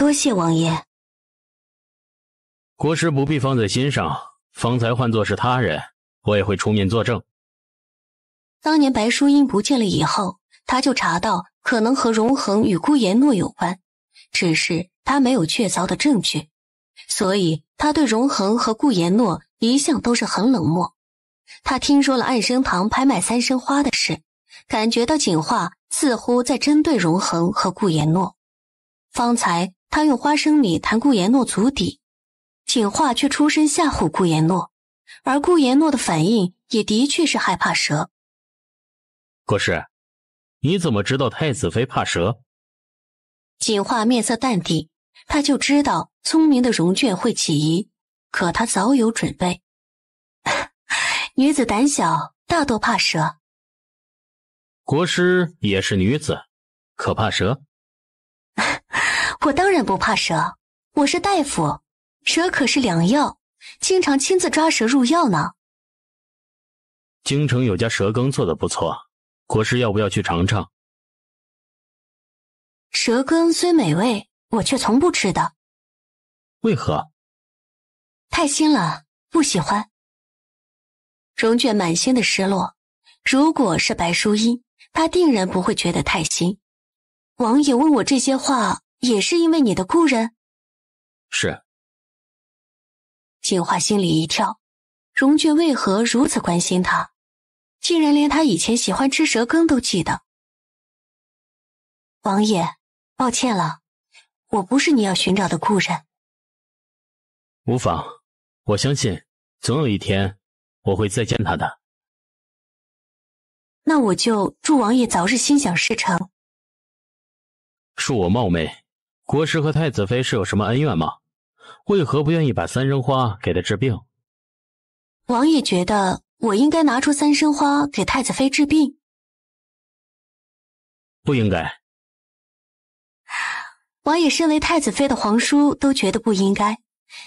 多谢王爷，国师不必放在心上。方才换作是他人，我也会出面作证。当年白淑英不见了以后，他就查到可能和荣恒与顾言诺有关，只是他没有确凿的证据，所以他对荣恒和顾言诺一向都是很冷漠。他听说了暗生堂拍卖三生花的事，感觉到景画似乎在针对荣恒和顾言诺，方才。他用花生米弹顾言诺足底，锦画却出声吓唬顾言诺，而顾言诺的反应也的确是害怕蛇。国师，你怎么知道太子妃怕蛇？锦画面色淡定，他就知道聪明的容卷会起疑，可他早有准备。女子胆小，大多怕蛇。国师也是女子，可怕蛇？我当然不怕蛇，我是大夫，蛇可是良药，经常亲自抓蛇入药呢。京城有家蛇羹做的不错，国师要不要去尝尝？蛇羹虽美味，我却从不吃的。为何？太腥了，不喜欢。容卷满心的失落，如果是白淑英，她定然不会觉得太腥。王爷问我这些话。也是因为你的故人，是。锦华心里一跳，荣俊为何如此关心他？竟然连他以前喜欢吃蛇羹都记得。王爷，抱歉了，我不是你要寻找的故人。无妨，我相信总有一天我会再见他的。那我就祝王爷早日心想事成。恕我冒昧。国师和太子妃是有什么恩怨吗？为何不愿意把三生花给他治病？王爷觉得我应该拿出三生花给太子妃治病？不应该。王爷身为太子妃的皇叔都觉得不应该，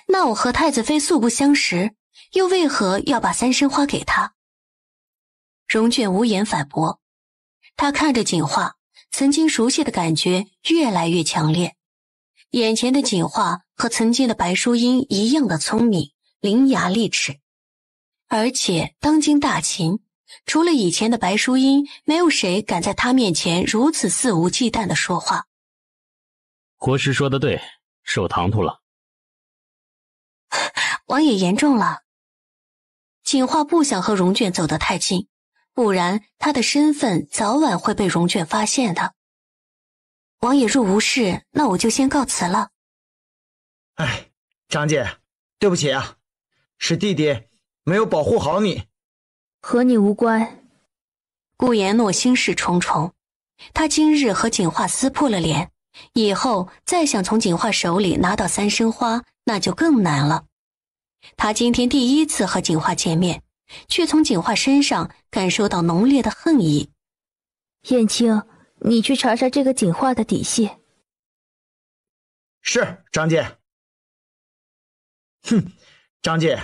那我和太子妃素不相识，又为何要把三生花给他？荣眷无言反驳，他看着锦画，曾经熟悉的感觉越来越强烈。眼前的锦画和曾经的白淑英一样的聪明，伶牙俐齿，而且当今大秦，除了以前的白淑英，没有谁敢在她面前如此肆无忌惮的说话。国师说的对，是我唐突了。王爷言重了。锦画不想和容眷走得太近，不然她的身份早晚会被容眷发现的。王爷若无事，那我就先告辞了。哎，长姐，对不起啊，是弟弟没有保护好你，和你无关。顾言诺心事重重，他今日和锦画撕破了脸，以后再想从锦画手里拿到三生花，那就更难了。他今天第一次和锦画见面，却从锦画身上感受到浓烈的恨意。燕青。你去查查这个警化的底细。是张姐。哼，张姐，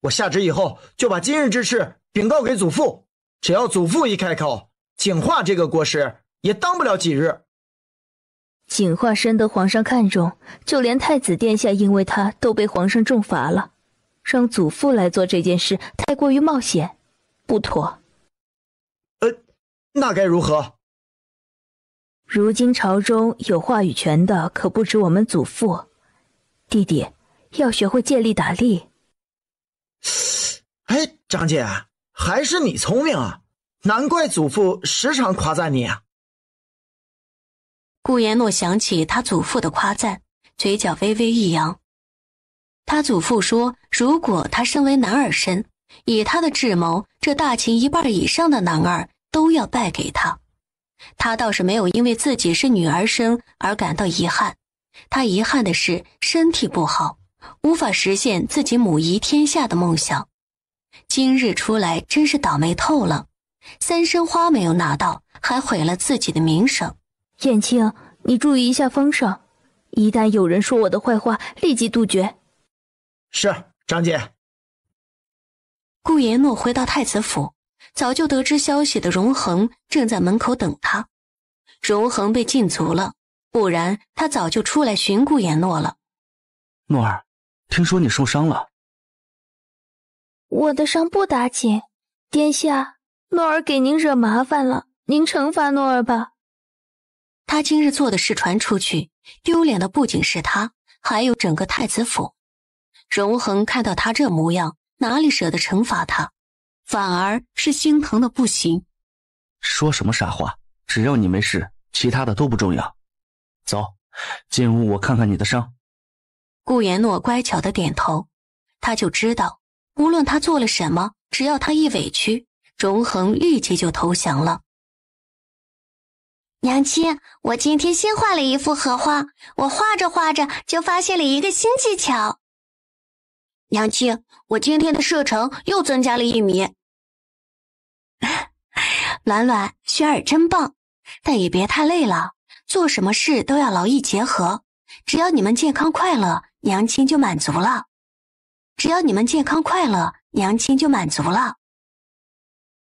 我下旨以后就把今日之事禀告给祖父。只要祖父一开口，警化这个国师也当不了几日。景化深得皇上看重，就连太子殿下因为他都被皇上重罚了。让祖父来做这件事太过于冒险，不妥。呃，那该如何？如今朝中有话语权的可不止我们祖父，弟弟要学会借力打力。哎，张姐还是你聪明啊，难怪祖父时常夸赞你啊。顾延诺想起他祖父的夸赞，嘴角微微一扬。他祖父说，如果他身为男儿身，以他的智谋，这大秦一半以上的男儿都要败给他。他倒是没有因为自己是女儿身而感到遗憾，他遗憾的是身体不好，无法实现自己母仪天下的梦想。今日出来真是倒霉透了，三生花没有拿到，还毁了自己的名声。燕青，你注意一下风声，一旦有人说我的坏话，立即杜绝。是，张姐。顾言诺回到太子府。早就得知消息的荣恒正在门口等他。荣恒被禁足了，不然他早就出来寻顾言诺了。诺儿，听说你受伤了？我的伤不打紧。殿下，诺儿给您惹麻烦了，您惩罚诺儿吧。他今日做的事传出去，丢脸的不仅是他，还有整个太子府。荣恒看到他这模样，哪里舍得惩罚他？反而是心疼的不行，说什么傻话？只要你没事，其他的都不重要。走进屋，我看看你的伤。顾延诺乖巧的点头，他就知道，无论他做了什么，只要他一委屈，荣恒立即就投降了。娘亲，我今天新画了一幅荷花，我画着画着就发现了一个新技巧。娘亲，我今天的射程又增加了一米。暖暖、萱儿真棒，但也别太累了。做什么事都要劳逸结合。只要你们健康快乐，娘亲就满足了。只要你们健康快乐，娘亲就满足了。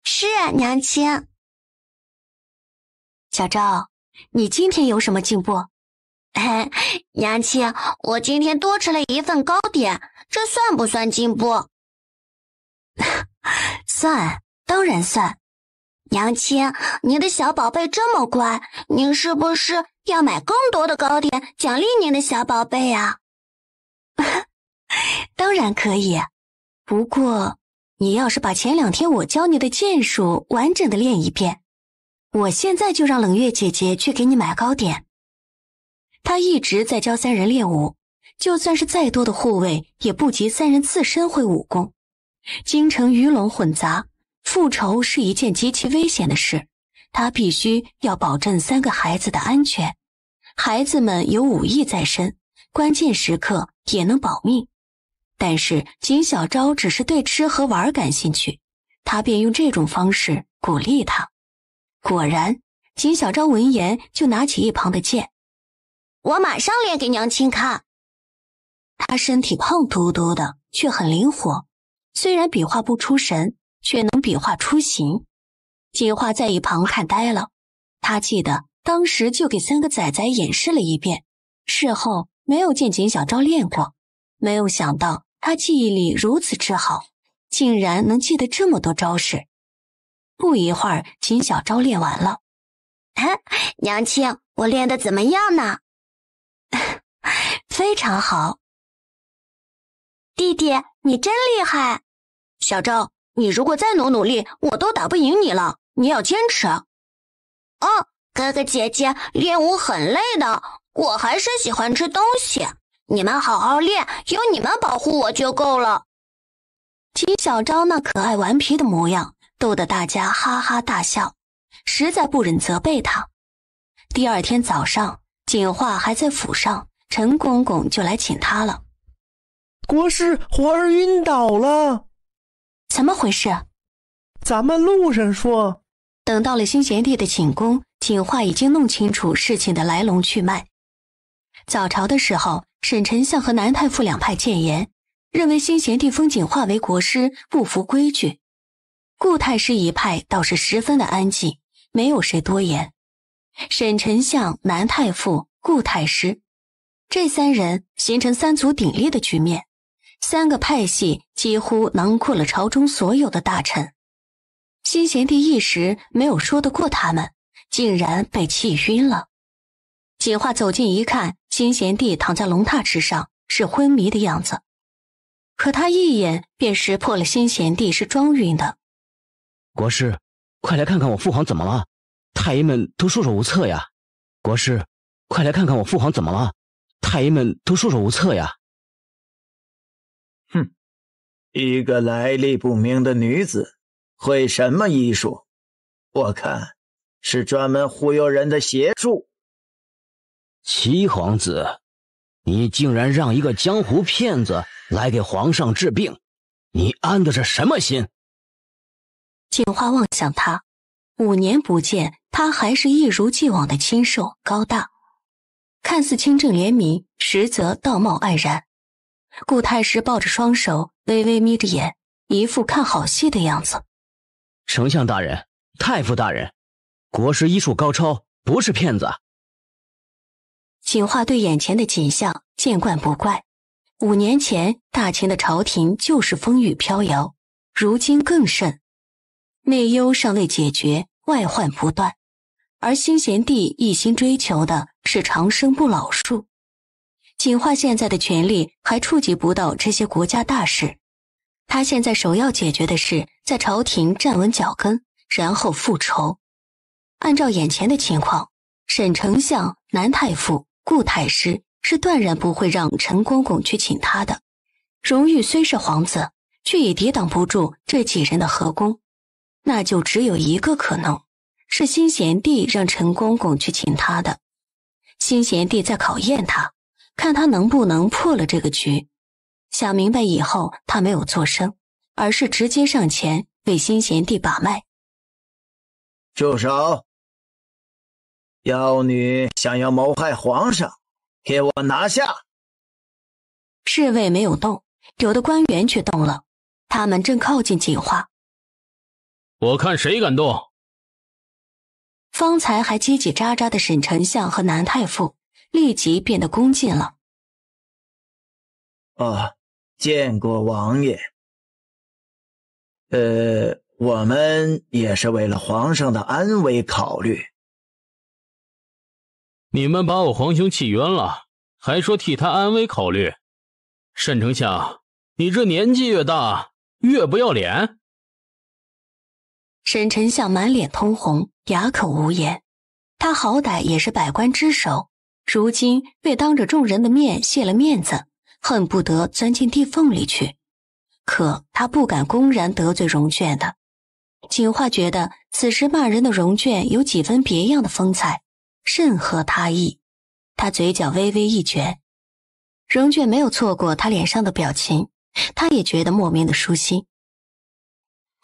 是，啊，娘亲。小赵，你今天有什么进步？嘿，娘亲，我今天多吃了一份糕点，这算不算进步？算，当然算。娘亲，您的小宝贝这么乖，您是不是要买更多的糕点奖励您的小宝贝呀？当然可以，不过你要是把前两天我教你的剑术完整的练一遍，我现在就让冷月姐姐去给你买糕点。他一直在教三人练武，就算是再多的护卫，也不及三人自身会武功。京城鱼龙混杂，复仇是一件极其危险的事，他必须要保证三个孩子的安全。孩子们有武艺在身，关键时刻也能保命。但是景小昭只是对吃和玩感兴趣，他便用这种方式鼓励他。果然，景小昭闻言就拿起一旁的剑。我马上练给娘亲看。他身体胖嘟嘟的，却很灵活，虽然笔画不出神，却能笔画出形。锦画在一旁看呆了，他记得当时就给三个崽崽演示了一遍，事后没有见锦小昭练过，没有想到他记忆力如此之好，竟然能记得这么多招式。不一会儿，锦小昭练完了。娘亲，我练的怎么样呢？非常好，弟弟，你真厉害！小昭，你如果再努努力，我都打不赢你了。你要坚持。哦，哥哥姐姐，练舞很累的，我还是喜欢吃东西。你们好好练，有你们保护我就够了。听小昭那可爱顽皮的模样，逗得大家哈哈大笑，实在不忍责备他。第二天早上，锦华还在府上。陈公公就来请他了。国师，皇儿晕倒了，怎么回事？咱们路上说。等到了新贤帝的寝宫，景画已经弄清楚事情的来龙去脉。早朝的时候，沈丞相和南太傅两派谏言，认为新贤帝封景化为国师，不服规矩。顾太师一派倒是十分的安静，没有谁多言。沈丞相、南太傅、顾太师。这三人形成三足鼎立的局面，三个派系几乎囊括了朝中所有的大臣。新贤帝一时没有说得过他们，竟然被气晕了。锦化走近一看，新贤帝躺在龙榻之上，是昏迷的样子。可他一眼便识破了新贤帝是装晕的。国师，快来看看我父皇怎么了！太医们都束手无策呀！国师，快来看看我父皇怎么了！太医们都束手无策呀！哼，一个来历不明的女子，会什么医术？我看，是专门忽悠人的邪术。七皇子，你竟然让一个江湖骗子来给皇上治病，你安的是什么心？锦花望向他，五年不见，他还是一如既往的清瘦高大。看似清正廉明，实则道貌岸然。顾太师抱着双手，微微眯着眼，一副看好戏的样子。丞相大人，太傅大人，国师医术高超，不是骗子。锦画对眼前的景象见惯不怪。五年前，大秦的朝廷就是风雨飘摇，如今更甚。内忧尚未解决，外患不断，而新贤帝一心追求的。是长生不老术，景华现在的权力还触及不到这些国家大事。他现在首要解决的是在朝廷站稳脚跟，然后复仇。按照眼前的情况，沈丞相、南太傅、顾太师是断然不会让陈公公去请他的。荣誉虽是皇子，却也抵挡不住这几人的合攻。那就只有一个可能，是新贤帝让陈公公去请他的。新贤弟在考验他，看他能不能破了这个局。想明白以后，他没有作声，而是直接上前为新贤弟把脉。住手！妖女想要谋害皇上，给我拿下！侍卫没有动，有的官员却动了，他们正靠近锦花。我看谁敢动！方才还叽叽喳喳的沈丞相和南太傅，立即变得恭敬了。啊，见过王爷。呃，我们也是为了皇上的安危考虑。你们把我皇兄气冤了，还说替他安危考虑。沈丞相，你这年纪越大越不要脸。沈丞相满脸通红，哑口无言。他好歹也是百官之首，如今被当着众人的面卸了面子，恨不得钻进地缝里去。可他不敢公然得罪荣眷的。锦画觉得此时骂人的荣眷有几分别样的风采，甚合他意。他嘴角微微一卷，荣眷没有错过他脸上的表情，他也觉得莫名的舒心。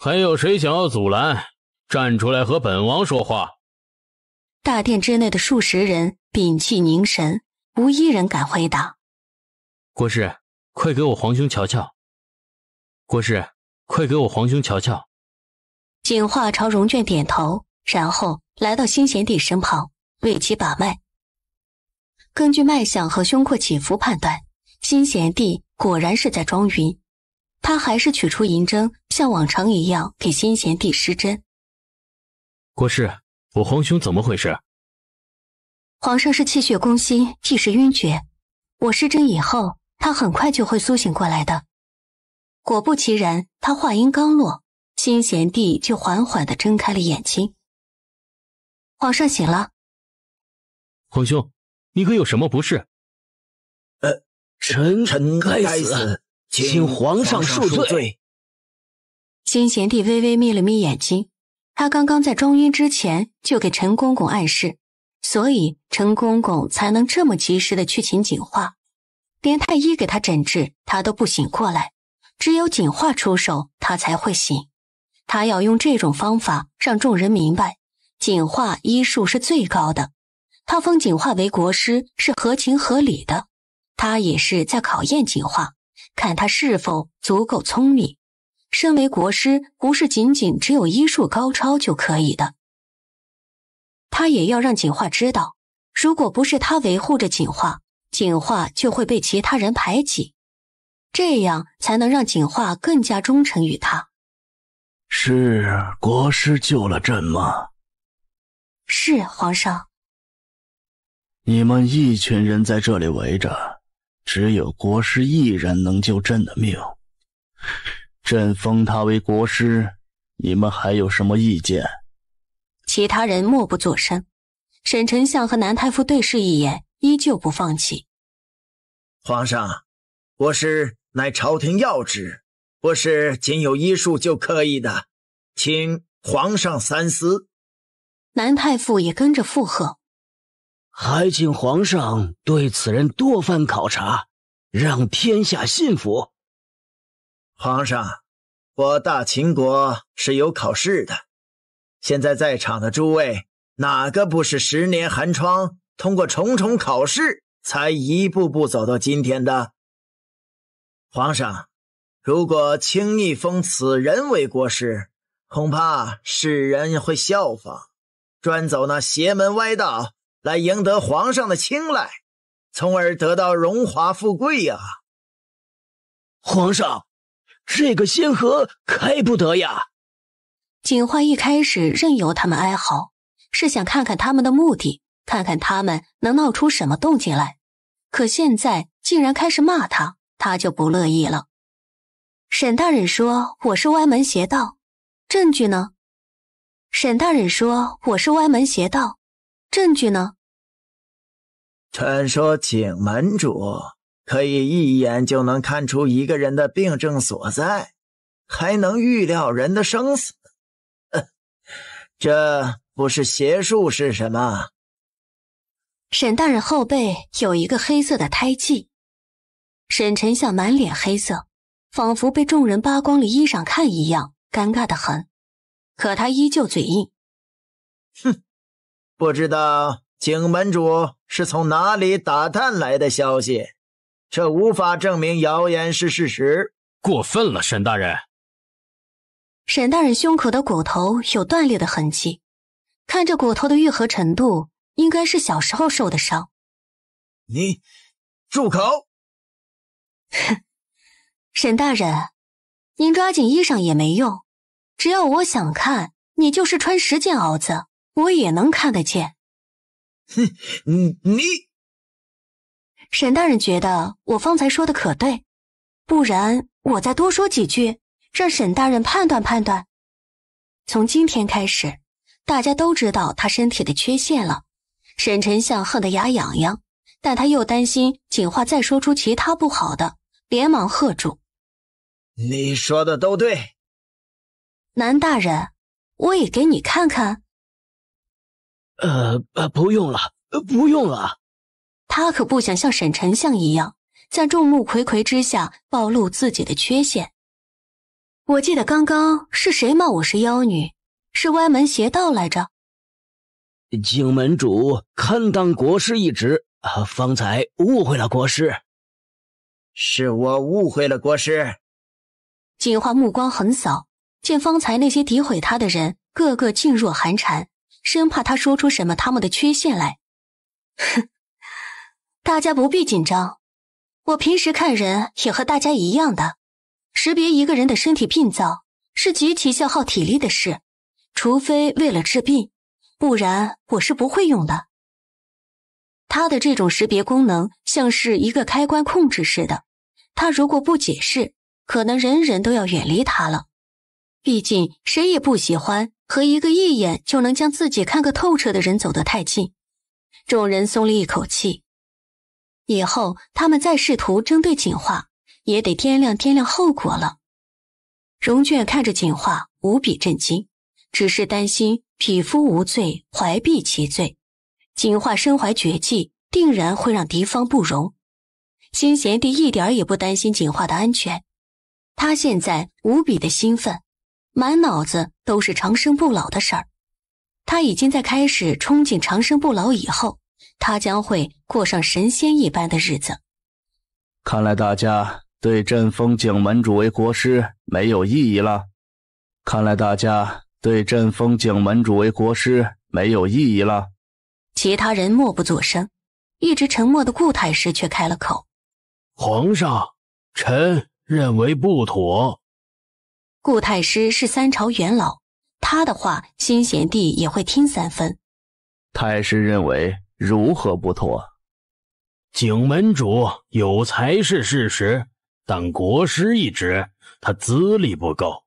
还有谁想要阻拦？站出来和本王说话！大殿之内的数十人屏气凝神，无一人敢回答。国师，快给我皇兄瞧瞧！国师，快给我皇兄瞧瞧！景化朝容卷点头，然后来到新贤帝身旁为其把脉。根据脉象和胸廓起伏判断，新贤帝果然是在装晕。他还是取出银针，像往常一样给新贤弟施针。国师，我皇兄怎么回事？皇上是气血攻心，一时晕厥。我施针以后，他很快就会苏醒过来的。果不其然，他话音刚落，新贤弟就缓缓的睁开了眼睛。皇上醒了。皇兄，你可有什么不适？呃，臣臣该死。请皇上恕罪。新贤弟微微眯了眯眼睛，他刚刚在装晕之前就给陈公公暗示，所以陈公公才能这么及时的去请景化，连太医给他诊治，他都不醒过来，只有景化出手，他才会醒。他要用这种方法让众人明白，景化医术是最高的。他封景化为国师是合情合理的，他也是在考验景化。看他是否足够聪明。身为国师，不是仅仅只有医术高超就可以的。他也要让景画知道，如果不是他维护着锦画，锦画就会被其他人排挤，这样才能让锦画更加忠诚于他。是国师救了朕吗？是皇上。你们一群人在这里围着。只有国师一人能救朕的命，朕封他为国师。你们还有什么意见？其他人默不作声。沈丞相和南太傅对视一眼，依旧不放弃。皇上，国师乃朝廷要职，不是仅有医术就可以的，请皇上三思。南太傅也跟着附和。还请皇上对此人多番考察，让天下信服。皇上，我大秦国是有考试的。现在在场的诸位，哪个不是十年寒窗，通过重重考试，才一步步走到今天的？皇上，如果轻易封此人为国师，恐怕世人会效仿，专走那邪门歪道。来赢得皇上的青睐，从而得到荣华富贵呀！皇上，这个先河开不得呀！锦花一开始任由他们哀嚎，是想看看他们的目的，看看他们能闹出什么动静来。可现在竟然开始骂他，他就不乐意了。沈大人说我是歪门邪道，证据呢？沈大人说我是歪门邪道。证据呢？传说，请门主可以一眼就能看出一个人的病症所在，还能预料人的生死。这不是邪术是什么？沈大人后背有一个黑色的胎记。沈丞相满脸黑色，仿佛被众人扒光了衣裳看一样，尴尬的很。可他依旧嘴硬，哼。不知道景门主是从哪里打探来的消息，这无法证明谣言是事实。过分了，沈大人。沈大人胸口的骨头有断裂的痕迹，看这骨头的愈合程度，应该是小时候受的伤。你，住口！哼，沈大人，您抓紧衣裳也没用，只要我想看，你就是穿十件袄子。我也能看得见。哼，你。沈大人觉得我方才说的可对？不然我再多说几句，让沈大人判断判断。从今天开始，大家都知道他身体的缺陷了。沈丞相恨得牙痒痒，但他又担心锦画再说出其他不好的，连忙喝住。你说的都对。南大人，我也给你看看。呃呃，不用了，不用了。他可不想像沈丞相一样，在众目睽睽之下暴露自己的缺陷。我记得刚刚是谁骂我是妖女，是歪门邪道来着？景门主堪当国师一职，方才误会了国师，是我误会了国师。景华目光横扫，见方才那些诋毁他的人，个个噤若寒蝉。生怕他说出什么他们的缺陷来。哼，大家不必紧张，我平时看人也和大家一样的，识别一个人的身体病灶是极其消耗体力的事，除非为了治病，不然我是不会用的。他的这种识别功能像是一个开关控制似的，他如果不解释，可能人人都要远离他了，毕竟谁也不喜欢。和一个一眼就能将自己看个透彻的人走得太近，众人松了一口气。以后他们再试图针对锦画，也得掂量掂量后果了。荣眷看着锦画，无比震惊，只是担心匹夫无罪，怀璧其罪。锦画身怀绝技，定然会让敌方不容。新贤弟一点也不担心锦画的安全，他现在无比的兴奋。满脑子都是长生不老的事儿，他已经在开始憧憬长生不老。以后，他将会过上神仙一般的日子。看来大家对朕封景门主为国师没有异议了。看来大家对朕封景门主为国师没有异议了。其他人默不作声，一直沉默的顾太师却开了口：“皇上，臣认为不妥。”顾太师是三朝元老，他的话，新贤弟也会听三分。太师认为如何不妥？景门主有才，是事实，但国师一职，他资历不够。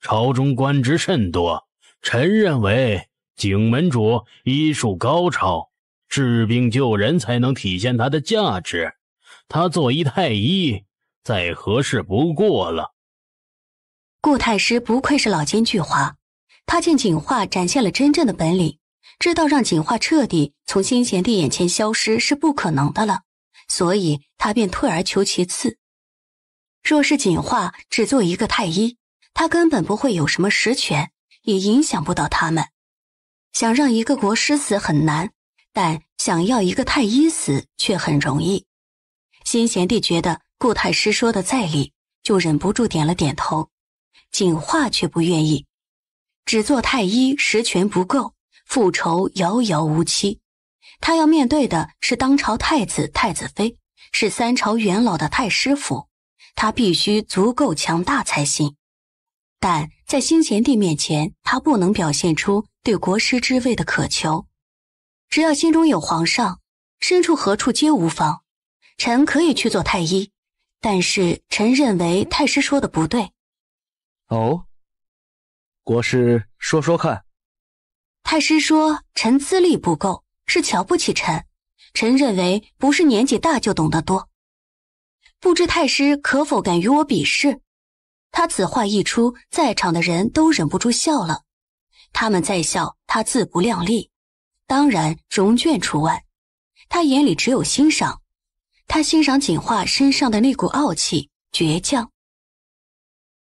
朝中官职甚多，臣认为景门主医术高超，治病救人才能体现他的价值。他做一太医，再合适不过了。顾太师不愧是老奸巨猾，他见锦画展现了真正的本领，知道让锦画彻底从新贤帝眼前消失是不可能的了，所以他便退而求其次。若是锦画只做一个太医，他根本不会有什么实权，也影响不到他们。想让一个国师死很难，但想要一个太医死却很容易。新贤帝觉得顾太师说的在理，就忍不住点了点头。景化却不愿意，只做太医，实权不够，复仇遥遥无期。他要面对的是当朝太子、太子妃，是三朝元老的太师府，他必须足够强大才行。但在新贤帝面前，他不能表现出对国师之位的渴求。只要心中有皇上，身处何处皆无妨。臣可以去做太医，但是臣认为太师说的不对。哦，国师说说看。太师说：“臣资历不够，是瞧不起臣。臣认为不是年纪大就懂得多。不知太师可否敢与我比试？”他此话一出，在场的人都忍不住笑了。他们在笑他自不量力，当然容眷除外。他眼里只有欣赏，他欣赏锦华身上的那股傲气、倔强。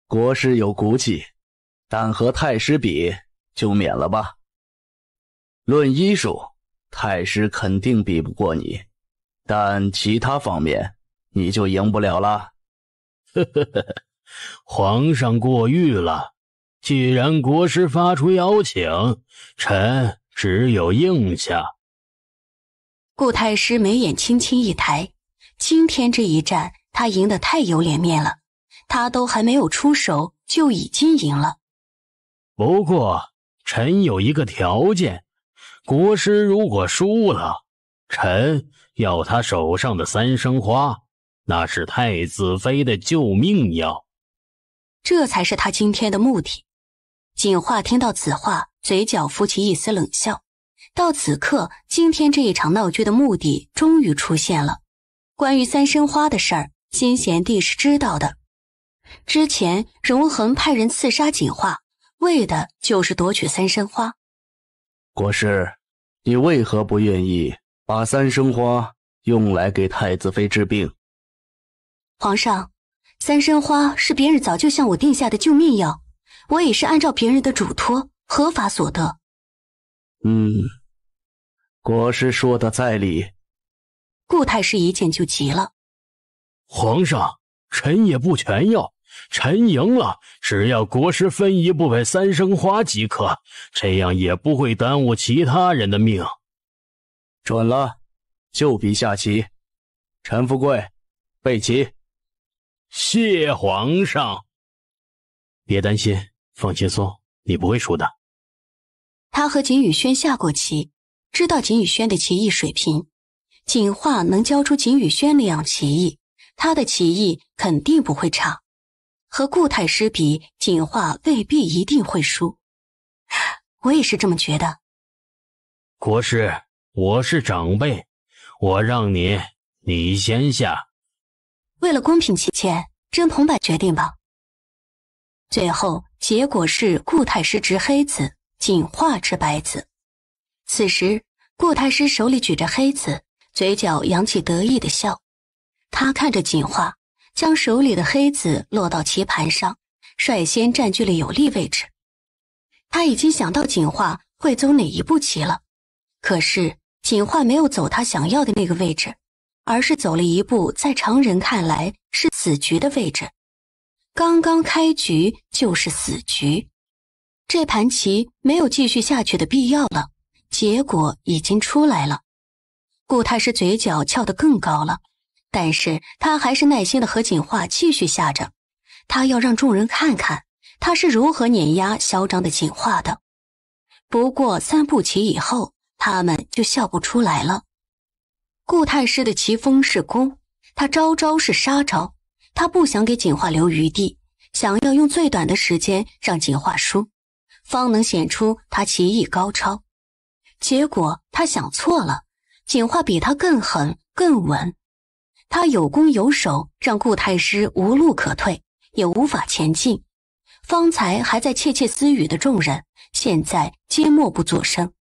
国师有骨气，但和太师比就免了吧。论医术，太师肯定比不过你，但其他方面你就赢不了了。呵呵呵呵，皇上过誉了。既然国师发出邀请，臣只有应下。顾太师眉眼轻轻一抬，今天这一战，他赢得太有脸面了。他都还没有出手，就已经赢了。不过，臣有一个条件：国师如果输了，臣要他手上的三生花，那是太子妃的救命药。这才是他今天的目的。锦画听到此话，嘴角浮起一丝冷笑。到此刻，今天这一场闹剧的目的终于出现了。关于三生花的事儿，新贤弟是知道的。之前，荣恒派人刺杀锦画，为的就是夺取三生花。国师，你为何不愿意把三生花用来给太子妃治病？皇上，三生花是别人早就向我定下的救命药，我也是按照别人的嘱托，合法所得。嗯，国师说的在理。顾太师一见就急了。皇上，臣也不全要。臣赢了，只要国师分一部分三生花即可，这样也不会耽误其他人的命。准了，就比下棋。陈富贵，备棋。谢皇上。别担心，放轻松，你不会输的。他和景宇轩下过棋，知道景宇轩的棋艺水平。景画能教出景宇轩那样棋艺，他的棋艺肯定不会差。和顾太师比，锦画未必一定会输。我也是这么觉得。国师，我是长辈，我让你，你先下。为了公平起见，真铜板决定吧。最后结果是顾太师执黑子，锦画执白子。此时，顾太师手里举着黑子，嘴角扬起得意的笑。他看着锦画。将手里的黑子落到棋盘上，率先占据了有利位置。他已经想到锦画会走哪一步棋了，可是锦画没有走他想要的那个位置，而是走了一步在常人看来是死局的位置。刚刚开局就是死局，这盘棋没有继续下去的必要了，结果已经出来了。顾太师嘴角翘得更高了。但是他还是耐心的和锦画继续下着，他要让众人看看他是如何碾压嚣张的锦画的。不过三步棋以后，他们就笑不出来了。顾太师的棋风是攻，他招招是杀招，他不想给锦画留余地，想要用最短的时间让锦画输，方能显出他棋艺高超。结果他想错了，锦画比他更狠更稳。他有攻有守，让顾太师无路可退，也无法前进。方才还在窃窃私语的众人，现在皆默不作声。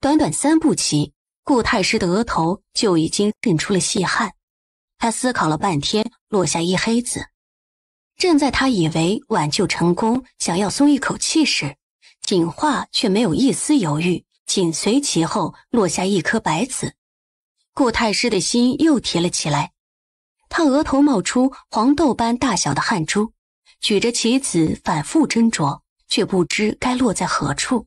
短短三步棋，顾太师的额头就已经渗出了细汗。他思考了半天，落下一黑子。正在他以为挽救成功，想要松一口气时，锦画却没有一丝犹豫，紧随其后落下一颗白子。顾太师的心又提了起来。他额头冒出黄豆般大小的汗珠，举着棋子反复斟酌，却不知该落在何处。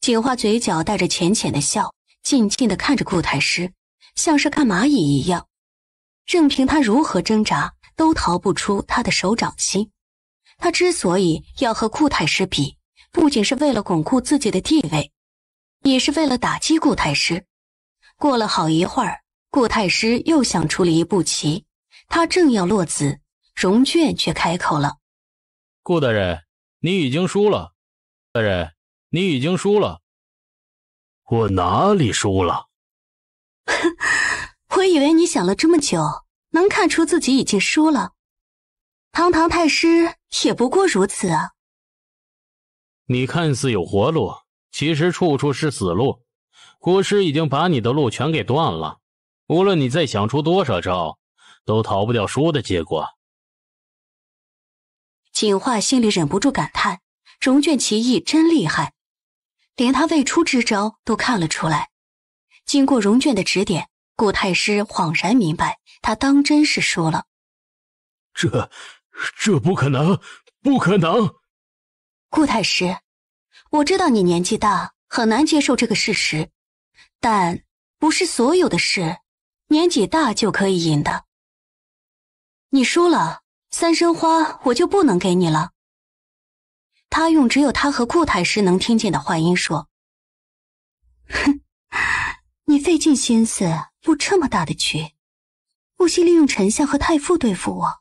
锦花嘴角带着浅浅的笑，静静地看着顾太师，像是看蚂蚁一样，任凭他如何挣扎，都逃不出他的手掌心。他之所以要和顾太师比，不仅是为了巩固自己的地位，也是为了打击顾太师。过了好一会儿。顾太师又想出了一步棋，他正要落子，荣眷却开口了：“顾大人，你已经输了。大人，你已经输了。我哪里输了？我以为你想了这么久，能看出自己已经输了。堂堂太师也不过如此啊。你看似有活路，其实处处是死路。国师已经把你的路全给断了。”无论你再想出多少招，都逃不掉输的结果。景华心里忍不住感叹：“容卷其意真厉害，连他未出之招都看了出来。”经过容卷的指点，顾太师恍然明白，他当真是输了。这，这不可能！不可能！顾太师，我知道你年纪大，很难接受这个事实，但不是所有的事。年纪大就可以赢的，你输了三生花我就不能给你了。他用只有他和顾太师能听见的话音说：“哼，你费尽心思布这么大的局，不惜利用丞相和太傅对付我，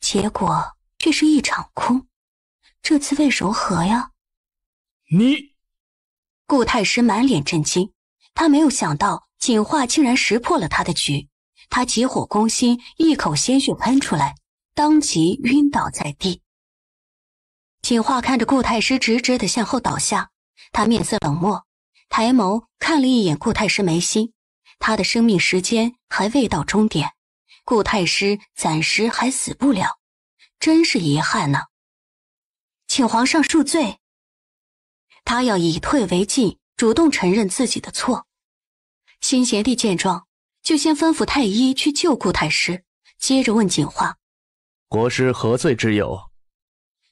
结果却是一场空。这次为如何呀？”你，顾太师满脸震惊，他没有想到。景画竟然识破了他的局，他急火攻心，一口鲜血喷出来，当即晕倒在地。景画看着顾太师直直的向后倒下，他面色冷漠，抬眸看了一眼顾太师眉心，他的生命时间还未到终点，顾太师暂时还死不了，真是遗憾呢。请皇上恕罪，他要以退为进，主动承认自己的错。新贤弟见状，就先吩咐太医去救顾太师，接着问锦华：“国师何罪之有？”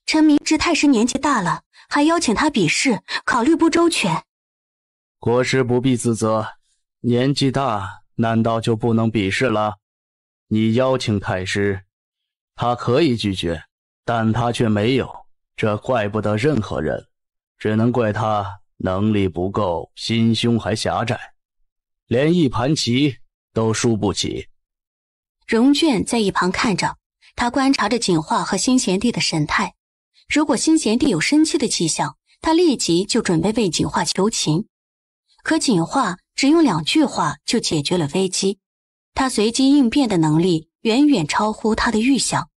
臣明知太师年纪大了，还邀请他比试，考虑不周全。国师不必自责，年纪大难道就不能比试了？你邀请太师，他可以拒绝，但他却没有，这怪不得任何人，只能怪他能力不够，心胸还狭窄。连一盘棋都输不起。荣眷在一旁看着，他观察着锦画和新贤弟的神态。如果新贤弟有生气的迹象，他立即就准备为锦画求情。可锦画只用两句话就解决了危机，他随机应变的能力远远超乎他的预想。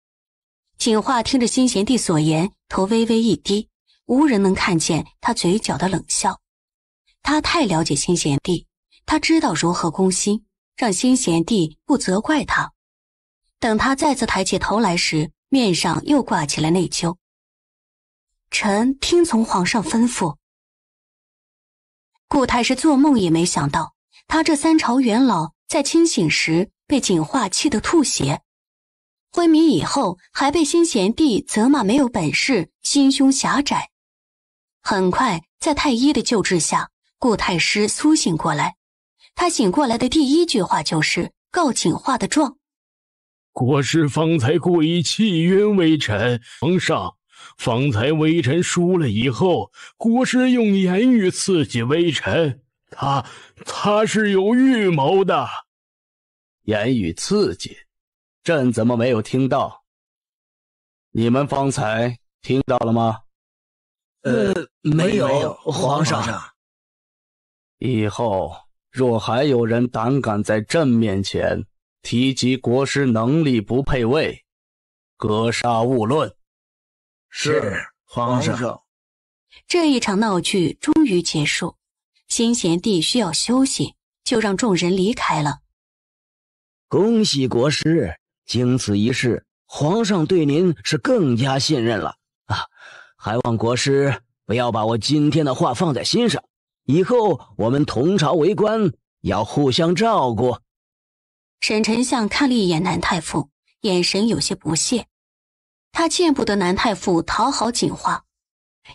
锦画听着新贤弟所言，头微微一低，无人能看见他嘴角的冷笑。他太了解新贤弟。他知道如何攻心，让新贤弟不责怪他。等他再次抬起头来时，面上又挂起了内疚。臣听从皇上吩咐。顾太师做梦也没想到，他这三朝元老在清醒时被景化气得吐血，昏迷以后还被新贤弟责骂没有本事、心胸狭窄。很快，在太医的救治下，顾太师苏醒过来。他醒过来的第一句话就是告警画的状。国师方才故意气晕微臣。皇上，方才微臣输了以后，国师用言语刺激微臣，他他是有预谋的。言语刺激，朕怎么没有听到？你们方才听到了吗？呃，没有，皇上。以后。若还有人胆敢在朕面前提及国师能力不配位，格杀勿论。是皇上。这一场闹剧终于结束，新贤帝需要休息，就让众人离开了。恭喜国师，经此一事，皇上对您是更加信任了啊！还望国师不要把我今天的话放在心上。以后我们同朝为官，要互相照顾。沈丞相看了一眼南太傅，眼神有些不屑。他见不得南太傅讨好锦华，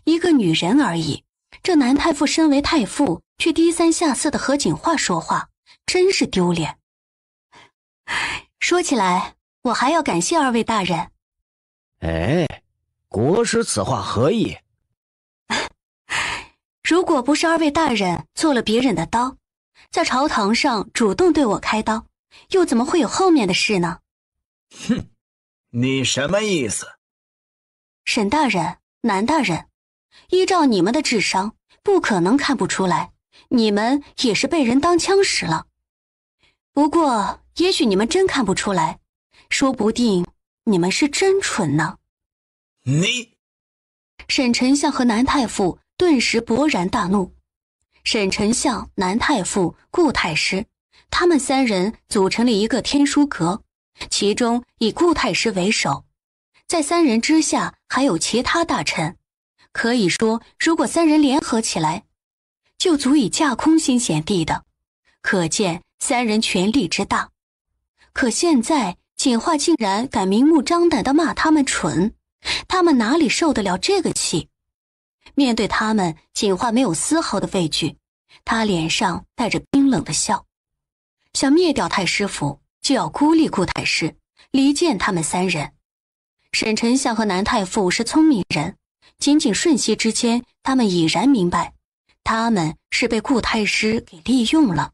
一个女人而已。这南太傅身为太傅，却低三下四的和锦华说话，真是丢脸。说起来，我还要感谢二位大人。哎，国师此话何意？如果不是二位大人做了别人的刀，在朝堂上主动对我开刀，又怎么会有后面的事呢？哼，你什么意思？沈大人、南大人，依照你们的智商，不可能看不出来，你们也是被人当枪使了。不过，也许你们真看不出来，说不定你们是真蠢呢。你，沈丞相和南太傅。顿时勃然大怒，沈丞相、南太傅、顾太师，他们三人组成了一个天书阁，其中以顾太师为首，在三人之下还有其他大臣，可以说，如果三人联合起来，就足以架空新贤帝的。可见三人权力之大。可现在，锦化竟然敢明目张胆地骂他们蠢，他们哪里受得了这个气？面对他们，锦画没有丝毫的畏惧，他脸上带着冰冷的笑。想灭掉太师府，就要孤立顾太师，离间他们三人。沈丞相和南太傅是聪明人，仅仅瞬息之间，他们已然明白，他们是被顾太师给利用了。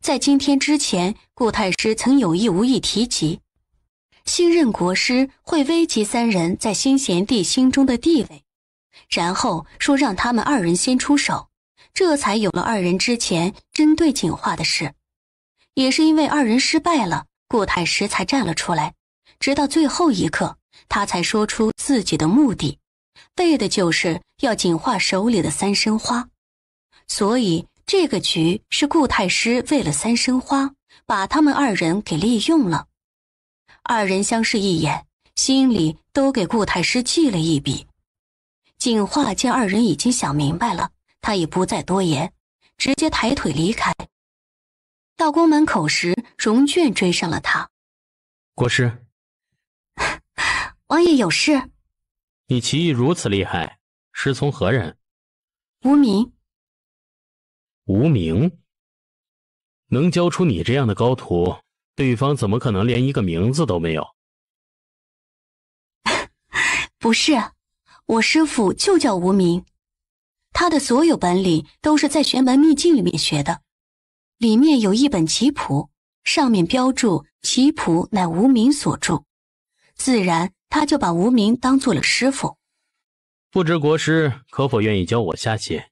在今天之前，顾太师曾有意无意提及，新任国师会危及三人在新贤帝心中的地位。然后说让他们二人先出手，这才有了二人之前针对景画的事。也是因为二人失败了，顾太师才站了出来。直到最后一刻，他才说出自己的目的，为的就是要景画手里的三生花。所以这个局是顾太师为了三生花把他们二人给利用了。二人相视一眼，心里都给顾太师记了一笔。景化见二人已经想明白了，他也不再多言，直接抬腿离开。到宫门口时，荣眷追上了他。国师，王爷有事。你棋艺如此厉害，师从何人？无名。无名？能教出你这样的高徒，对方怎么可能连一个名字都没有？不是。我师傅就叫无名，他的所有本领都是在玄门秘境里面学的，里面有一本棋谱，上面标注棋谱乃无名所著，自然他就把无名当做了师傅。不知国师可否愿意教我下棋？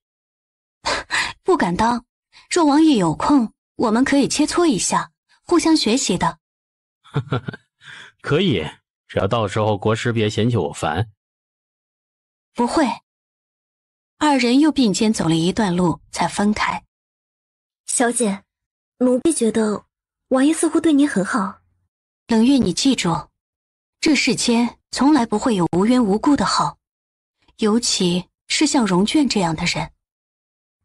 不敢当，若王爷有空，我们可以切磋一下，互相学习的。可以，只要到时候国师别嫌弃我烦。不会。二人又并肩走了一段路，才分开。小姐，奴婢觉得王爷似乎对你很好。冷月，你记住，这世间从来不会有无缘无故的好，尤其是像荣眷这样的人。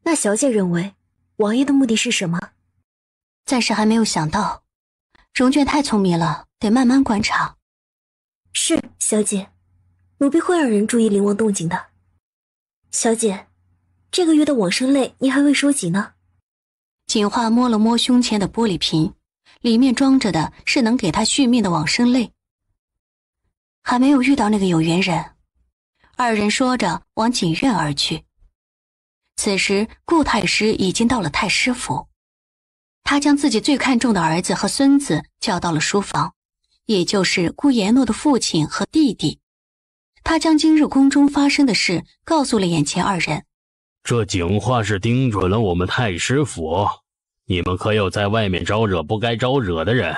那小姐认为，王爷的目的是什么？暂时还没有想到。荣眷太聪明了，得慢慢观察。是，小姐。奴婢会让人注意灵王动静的，小姐，这个月的往生泪您还未收集呢。锦画摸了摸胸前的玻璃瓶，里面装着的是能给他续命的往生泪。还没有遇到那个有缘人。二人说着往锦院而去。此时，顾太师已经到了太师府，他将自己最看重的儿子和孙子叫到了书房，也就是顾延诺的父亲和弟弟。他将今日宫中发生的事告诉了眼前二人。这警画是盯准了我们太师府，你们可有在外面招惹不该招惹的人？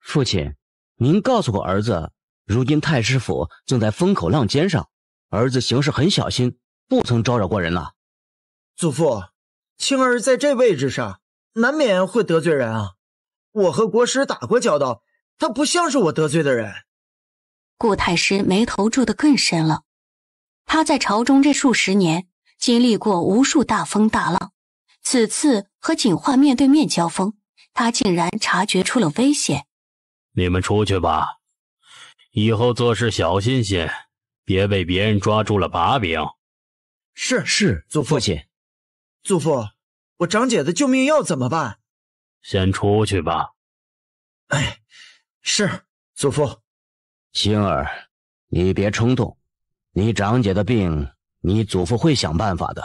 父亲，您告诉过儿子，如今太师府正在风口浪尖上，儿子行事很小心，不曾招惹过人了。祖父，青儿在这位置上，难免会得罪人啊。我和国师打过交道，他不像是我得罪的人。顾太师眉头皱的更深了，他在朝中这数十年，经历过无数大风大浪，此次和景化面对面交锋，他竟然察觉出了危险。你们出去吧，以后做事小心些，别被别人抓住了把柄。是是，祖父亲。祖父，我长姐的救命药怎么办？先出去吧。哎，是祖父。星儿，你别冲动。你长姐的病，你祖父会想办法的。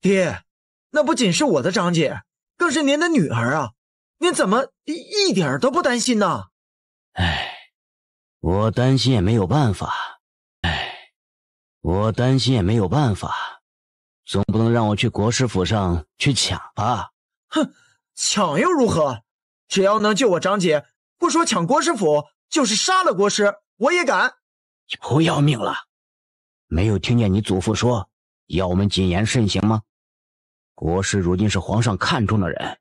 爹，那不仅是我的长姐，更是您的女儿啊！您怎么一一点都不担心呢？哎，我担心也没有办法。哎，我担心也没有办法，总不能让我去国师府上去抢吧？哼，抢又如何？只要能救我长姐，不说抢国师府，就是杀了国师。我也敢，你不要命了？没有听见你祖父说要我们谨言慎行吗？国师如今是皇上看中的人，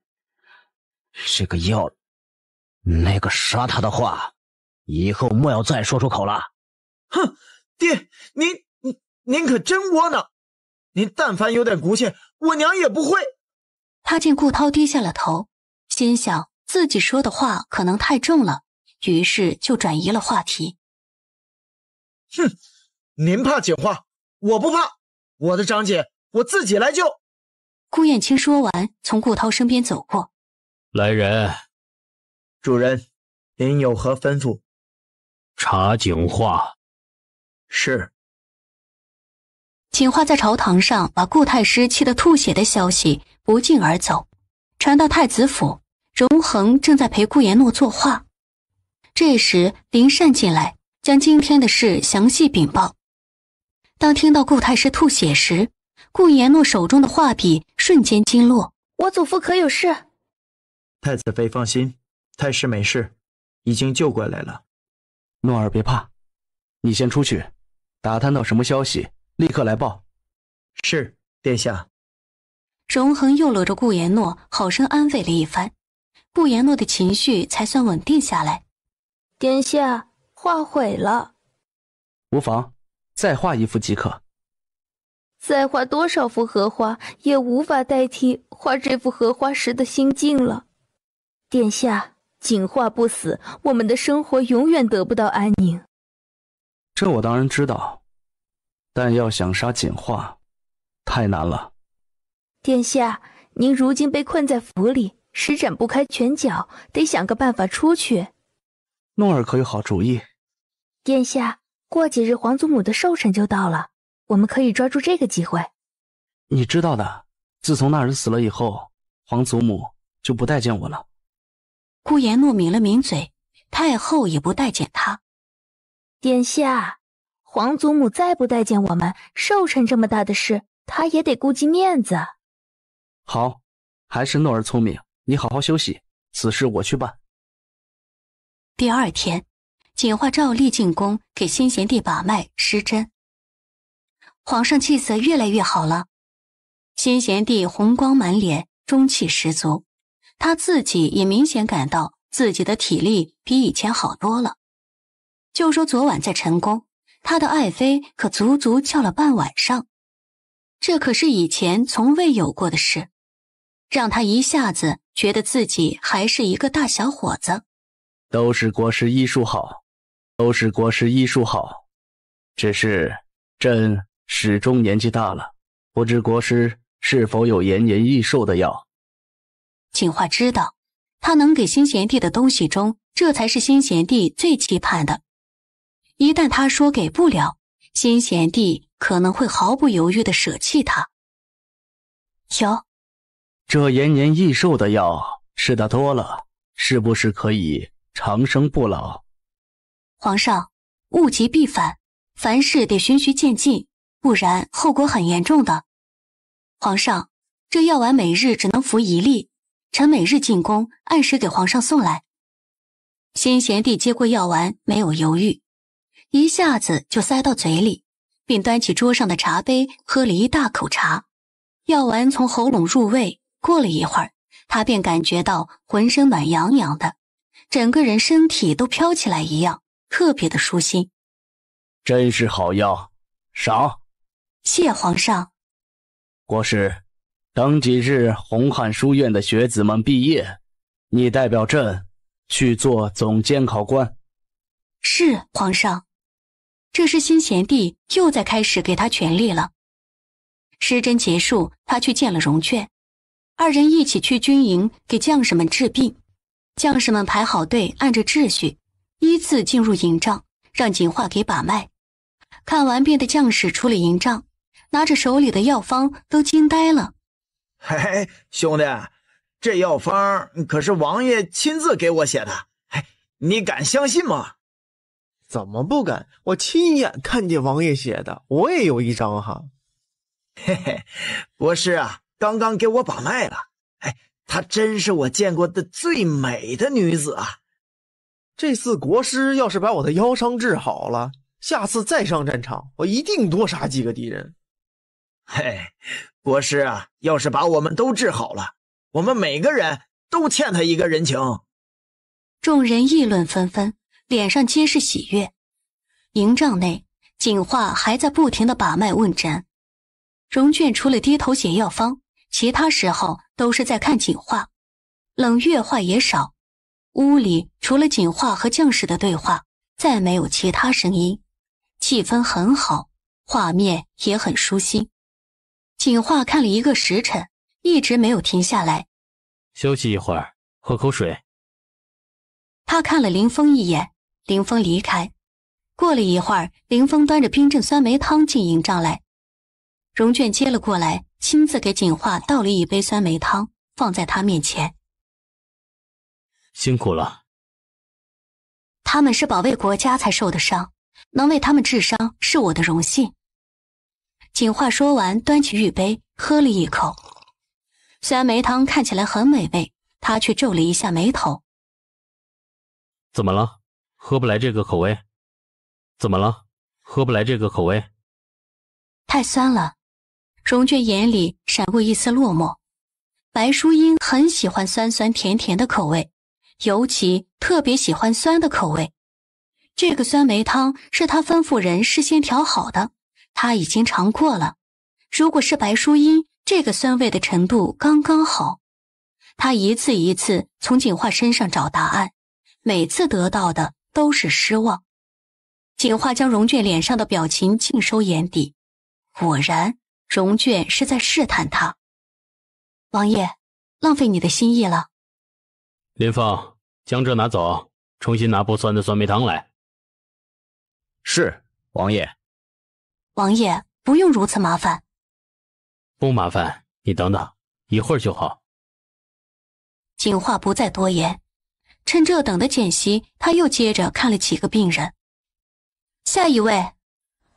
这个要，那个杀他的话，以后莫要再说出口了。哼，爹，您您您可真窝囊，您但凡有点骨气，我娘也不会。他见顾涛低下了头，心想自己说的话可能太重了，于是就转移了话题。哼，您怕景画，我不怕。我的长姐，我自己来救。顾燕青说完，从顾涛身边走过。来人！主人，您有何吩咐？查景画。是。景画在朝堂上把顾太师气得吐血的消息不胫而走，传到太子府。荣恒正在陪顾延诺作画，这时林善进来。将今天的事详细禀报。当听到顾太师吐血时，顾延诺手中的画笔瞬间惊落。我祖父可有事？太子妃放心，太师没事，已经救过来了。诺儿别怕，你先出去，打探到什么消息立刻来报。是，殿下。荣恒又搂着顾延诺，好生安慰了一番，顾延诺的情绪才算稳定下来。殿下。画毁了，无妨，再画一幅即可。再画多少幅荷花，也无法代替画这幅荷花时的心境了。殿下，锦画不死，我们的生活永远得不到安宁。这我当然知道，但要想杀锦画，太难了。殿下，您如今被困在府里，施展不开拳脚，得想个办法出去。诺儿可有好主意？殿下，过几日皇祖母的寿辰就到了，我们可以抓住这个机会。你知道的，自从那人死了以后，皇祖母就不待见我了。顾延诺抿了抿嘴，太后也不待见他。殿下，皇祖母再不待见我们，寿辰这么大的事，她也得顾及面子。好，还是诺儿聪明，你好好休息，此事我去办。第二天，锦华照例进宫给新贤弟把脉施针。皇上气色越来越好了，新贤弟红光满脸，中气十足，他自己也明显感到自己的体力比以前好多了。就说昨晚在陈宫，他的爱妃可足足叫了半晚上，这可是以前从未有过的事，让他一下子觉得自己还是一个大小伙子。都是国师医术好，都是国师医术好，只是朕始终年纪大了，不知国师是否有延年益寿的药。锦华知道，他能给新贤弟的东西中，这才是新贤弟最期盼的。一旦他说给不了，新贤弟可能会毫不犹豫的舍弃他。有，这延年益寿的药，吃的多了，是不是可以？长生不老，皇上，物极必反，凡事得循序渐进，不然后果很严重的。皇上，这药丸每日只能服一粒，臣每日进宫按时给皇上送来。先贤弟接过药丸，没有犹豫，一下子就塞到嘴里，并端起桌上的茶杯喝了一大口茶。药丸从喉咙入胃，过了一会儿，他便感觉到浑身暖洋洋的。整个人身体都飘起来一样，特别的舒心。真是好药，赏！谢皇上。国师，等几日，红汉书院的学子们毕业，你代表朕去做总监考官。是皇上，这是新贤帝又在开始给他权力了。施针结束，他去见了荣眷，二人一起去军营给将士们治病。将士们排好队，按着秩序，依次进入营帐，让锦化给把脉。看完病的将士出了营帐，拿着手里的药方，都惊呆了。嘿嘿，兄弟，这药方可是王爷亲自给我写的，你敢相信吗？怎么不敢？我亲眼看见王爷写的，我也有一张哈。嘿嘿，博士啊，刚刚给我把脉了。她真是我见过的最美的女子啊！这次国师要是把我的腰伤治好了，下次再上战场，我一定多杀几个敌人。嘿，国师啊，要是把我们都治好了，我们每个人都欠他一个人情。众人议论纷纷，脸上皆是喜悦。营帐内，锦画还在不停的把脉问诊，荣眷除了低头写药方。其他时候都是在看景画，冷月话也少。屋里除了景画和将士的对话，再没有其他声音，气氛很好，画面也很舒心。景画看了一个时辰，一直没有停下来。休息一会儿，喝口水。他看了林峰一眼，林峰离开。过了一会儿，林峰端着冰镇酸梅汤进营帐来，荣卷接了过来。亲自给锦化倒了一杯酸梅汤，放在他面前。辛苦了。他们是保卫国家才受的伤，能为他们治伤是我的荣幸。锦华说完，端起玉杯喝了一口。酸梅汤看起来很美味，他却皱了一下眉头。怎么了？喝不来这个口味？怎么了？喝不来这个口味？太酸了。荣俊眼里闪过一丝落寞。白淑英很喜欢酸酸甜甜的口味，尤其特别喜欢酸的口味。这个酸梅汤是他吩咐人事先调好的，他已经尝过了。如果是白淑英，这个酸味的程度刚刚好。他一次一次从景画身上找答案，每次得到的都是失望。景画将荣眷脸上的表情尽收眼底，果然。荣俊是在试探他，王爷，浪费你的心意了。林凤，将这拿走，重新拿不酸的酸梅汤来。是，王爷。王爷，不用如此麻烦。不麻烦，你等等，一会儿就好。景华不再多言，趁这等的间隙，他又接着看了几个病人。下一位，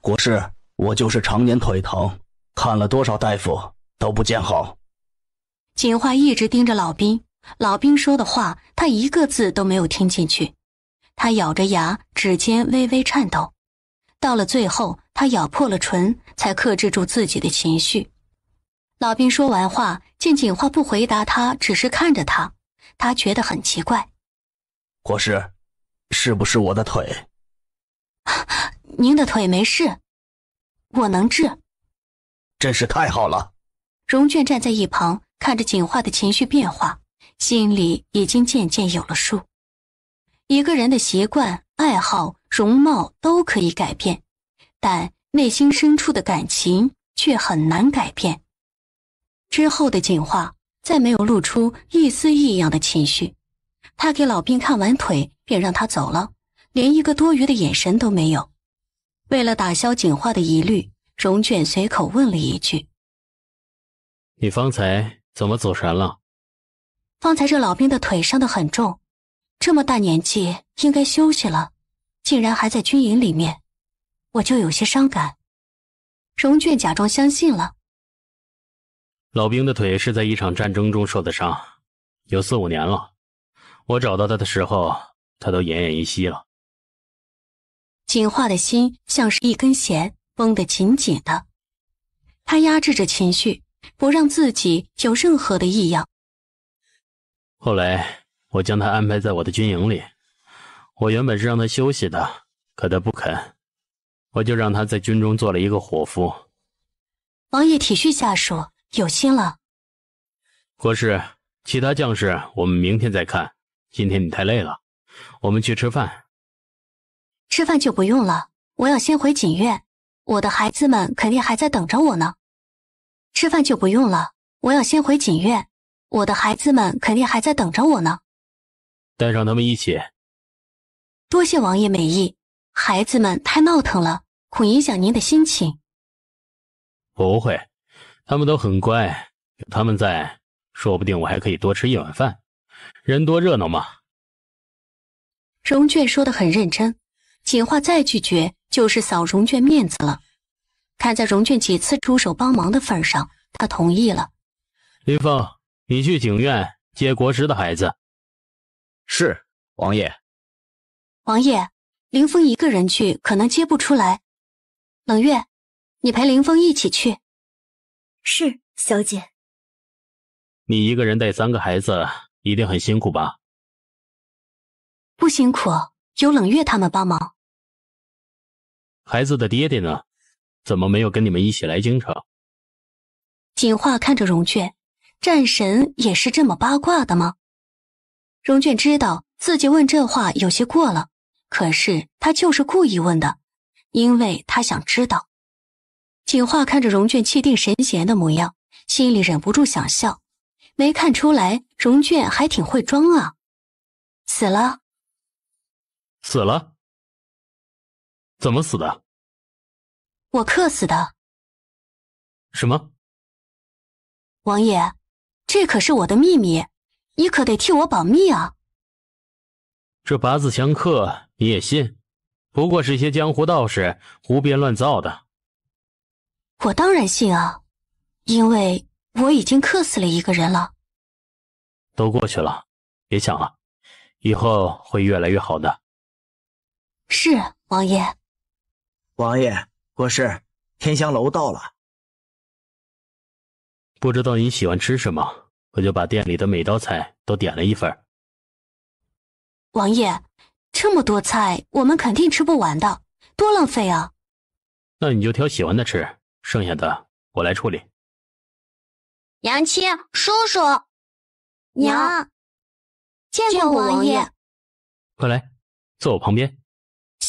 国师，我就是常年腿疼。看了多少大夫都不见好，锦华一直盯着老兵。老兵说的话，他一个字都没有听进去。他咬着牙，指尖微微颤抖。到了最后，他咬破了唇，才克制住自己的情绪。老兵说完话，见锦华不回答他，只是看着他，他觉得很奇怪。国师，是不是我的腿？您的腿没事，我能治。真是太好了！荣卷站在一旁，看着锦华的情绪变化，心里已经渐渐有了数。一个人的习惯、爱好、容貌都可以改变，但内心深处的感情却很难改变。之后的锦画再没有露出一丝异样的情绪。他给老兵看完腿，便让他走了，连一个多余的眼神都没有。为了打消锦画的疑虑。荣卷随口问了一句：“你方才怎么走神了？”“方才这老兵的腿伤得很重，这么大年纪应该休息了，竟然还在军营里面，我就有些伤感。”荣卷假装相信了。“老兵的腿是在一场战争中受的伤，有四五年了。我找到他的时候，他都奄奄一息了。”锦华的心像是一根弦。绷得紧紧的，他压制着情绪，不让自己有任何的异样。后来我将他安排在我的军营里，我原本是让他休息的，可他不肯，我就让他在军中做了一个伙夫。王爷体恤下属，有心了。国师，其他将士我们明天再看，今天你太累了，我们去吃饭。吃饭就不用了，我要先回锦院。我的孩子们肯定还在等着我呢，吃饭就不用了，我要先回锦苑，我的孩子们肯定还在等着我呢，带上他们一起。多谢王爷美意，孩子们太闹腾了，恐影响您的心情。不会，他们都很乖，有他们在，说不定我还可以多吃一碗饭，人多热闹嘛。荣眷说的很认真，锦化再拒绝。就是扫荣眷面子了，看在荣眷几次出手帮忙的份上，他同意了。林峰，你去景苑接国师的孩子。是，王爷。王爷，林峰一个人去可能接不出来。冷月，你陪林峰一起去。是，小姐。你一个人带三个孩子，一定很辛苦吧？不辛苦，有冷月他们帮忙。孩子的爹爹呢？怎么没有跟你们一起来京城？锦华看着荣眷，战神也是这么八卦的吗？荣眷知道自己问这话有些过了，可是他就是故意问的，因为他想知道。锦华看着荣眷气定神闲的模样，心里忍不住想笑，没看出来荣眷还挺会装啊。死了，死了。怎么死的？我克死的。什么？王爷，这可是我的秘密，你可得替我保密啊！这八字相克你也信？不过是些江湖道士胡编乱造的。我当然信啊，因为我已经克死了一个人了。都过去了，别想了，以后会越来越好的。是，王爷。王爷，国师，天香楼到了。不知道你喜欢吃什么，我就把店里的每道菜都点了一份。王爷，这么多菜，我们肯定吃不完的，多浪费啊！那你就挑喜欢的吃，剩下的我来处理。娘亲，叔叔，娘，见过王爷。快来，坐我旁边。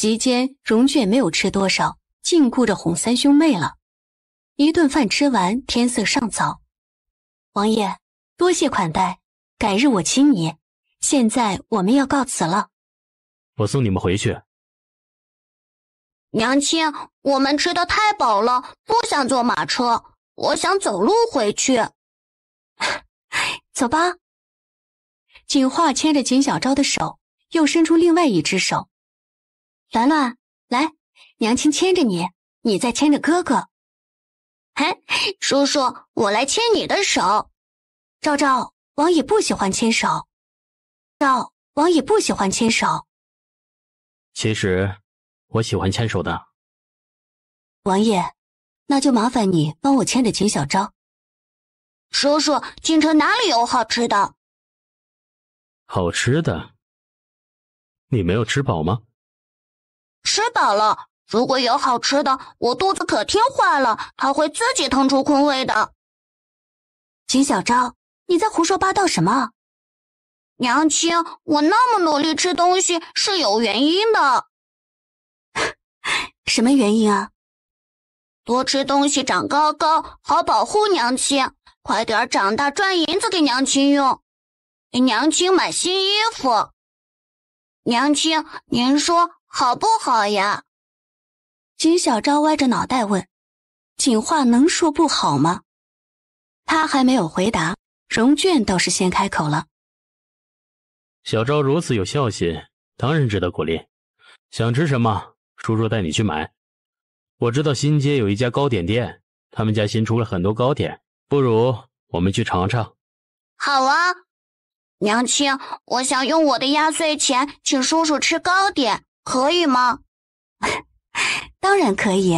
席间，荣俊没有吃多少，净顾着哄三兄妹了。一顿饭吃完，天色尚早。王爷，多谢款待，改日我请你。现在我们要告辞了，我送你们回去。娘亲，我们吃的太饱了，不想坐马车，我想走路回去。走吧。锦画牵着锦小昭的手，又伸出另外一只手。兰兰，来，娘亲牵着你，你再牵着哥哥。哎，叔叔，我来牵你的手。昭昭，王爷不喜欢牵手。昭，王爷不喜欢牵手。其实，我喜欢牵手的。王爷，那就麻烦你帮我牵着秦小昭。叔叔，京城哪里有好吃的？好吃的？你没有吃饱吗？吃饱了，如果有好吃的，我肚子可听话了，它会自己腾出空位的。秦小昭，你在胡说八道什么？娘亲，我那么努力吃东西是有原因的。什么原因啊？多吃东西长高高，好保护娘亲。快点长大赚银子给娘亲用，给娘亲买新衣服。娘亲，您说。好不好呀？金小昭歪着脑袋问：“景画能说不好吗？”他还没有回答，荣卷倒是先开口了：“小昭如此有孝心，当然值得鼓励。想吃什么，叔叔带你去买。我知道新街有一家糕点店，他们家新出了很多糕点，不如我们去尝尝。”“好啊，娘亲，我想用我的压岁钱请叔叔吃糕点。”可以吗？当然可以。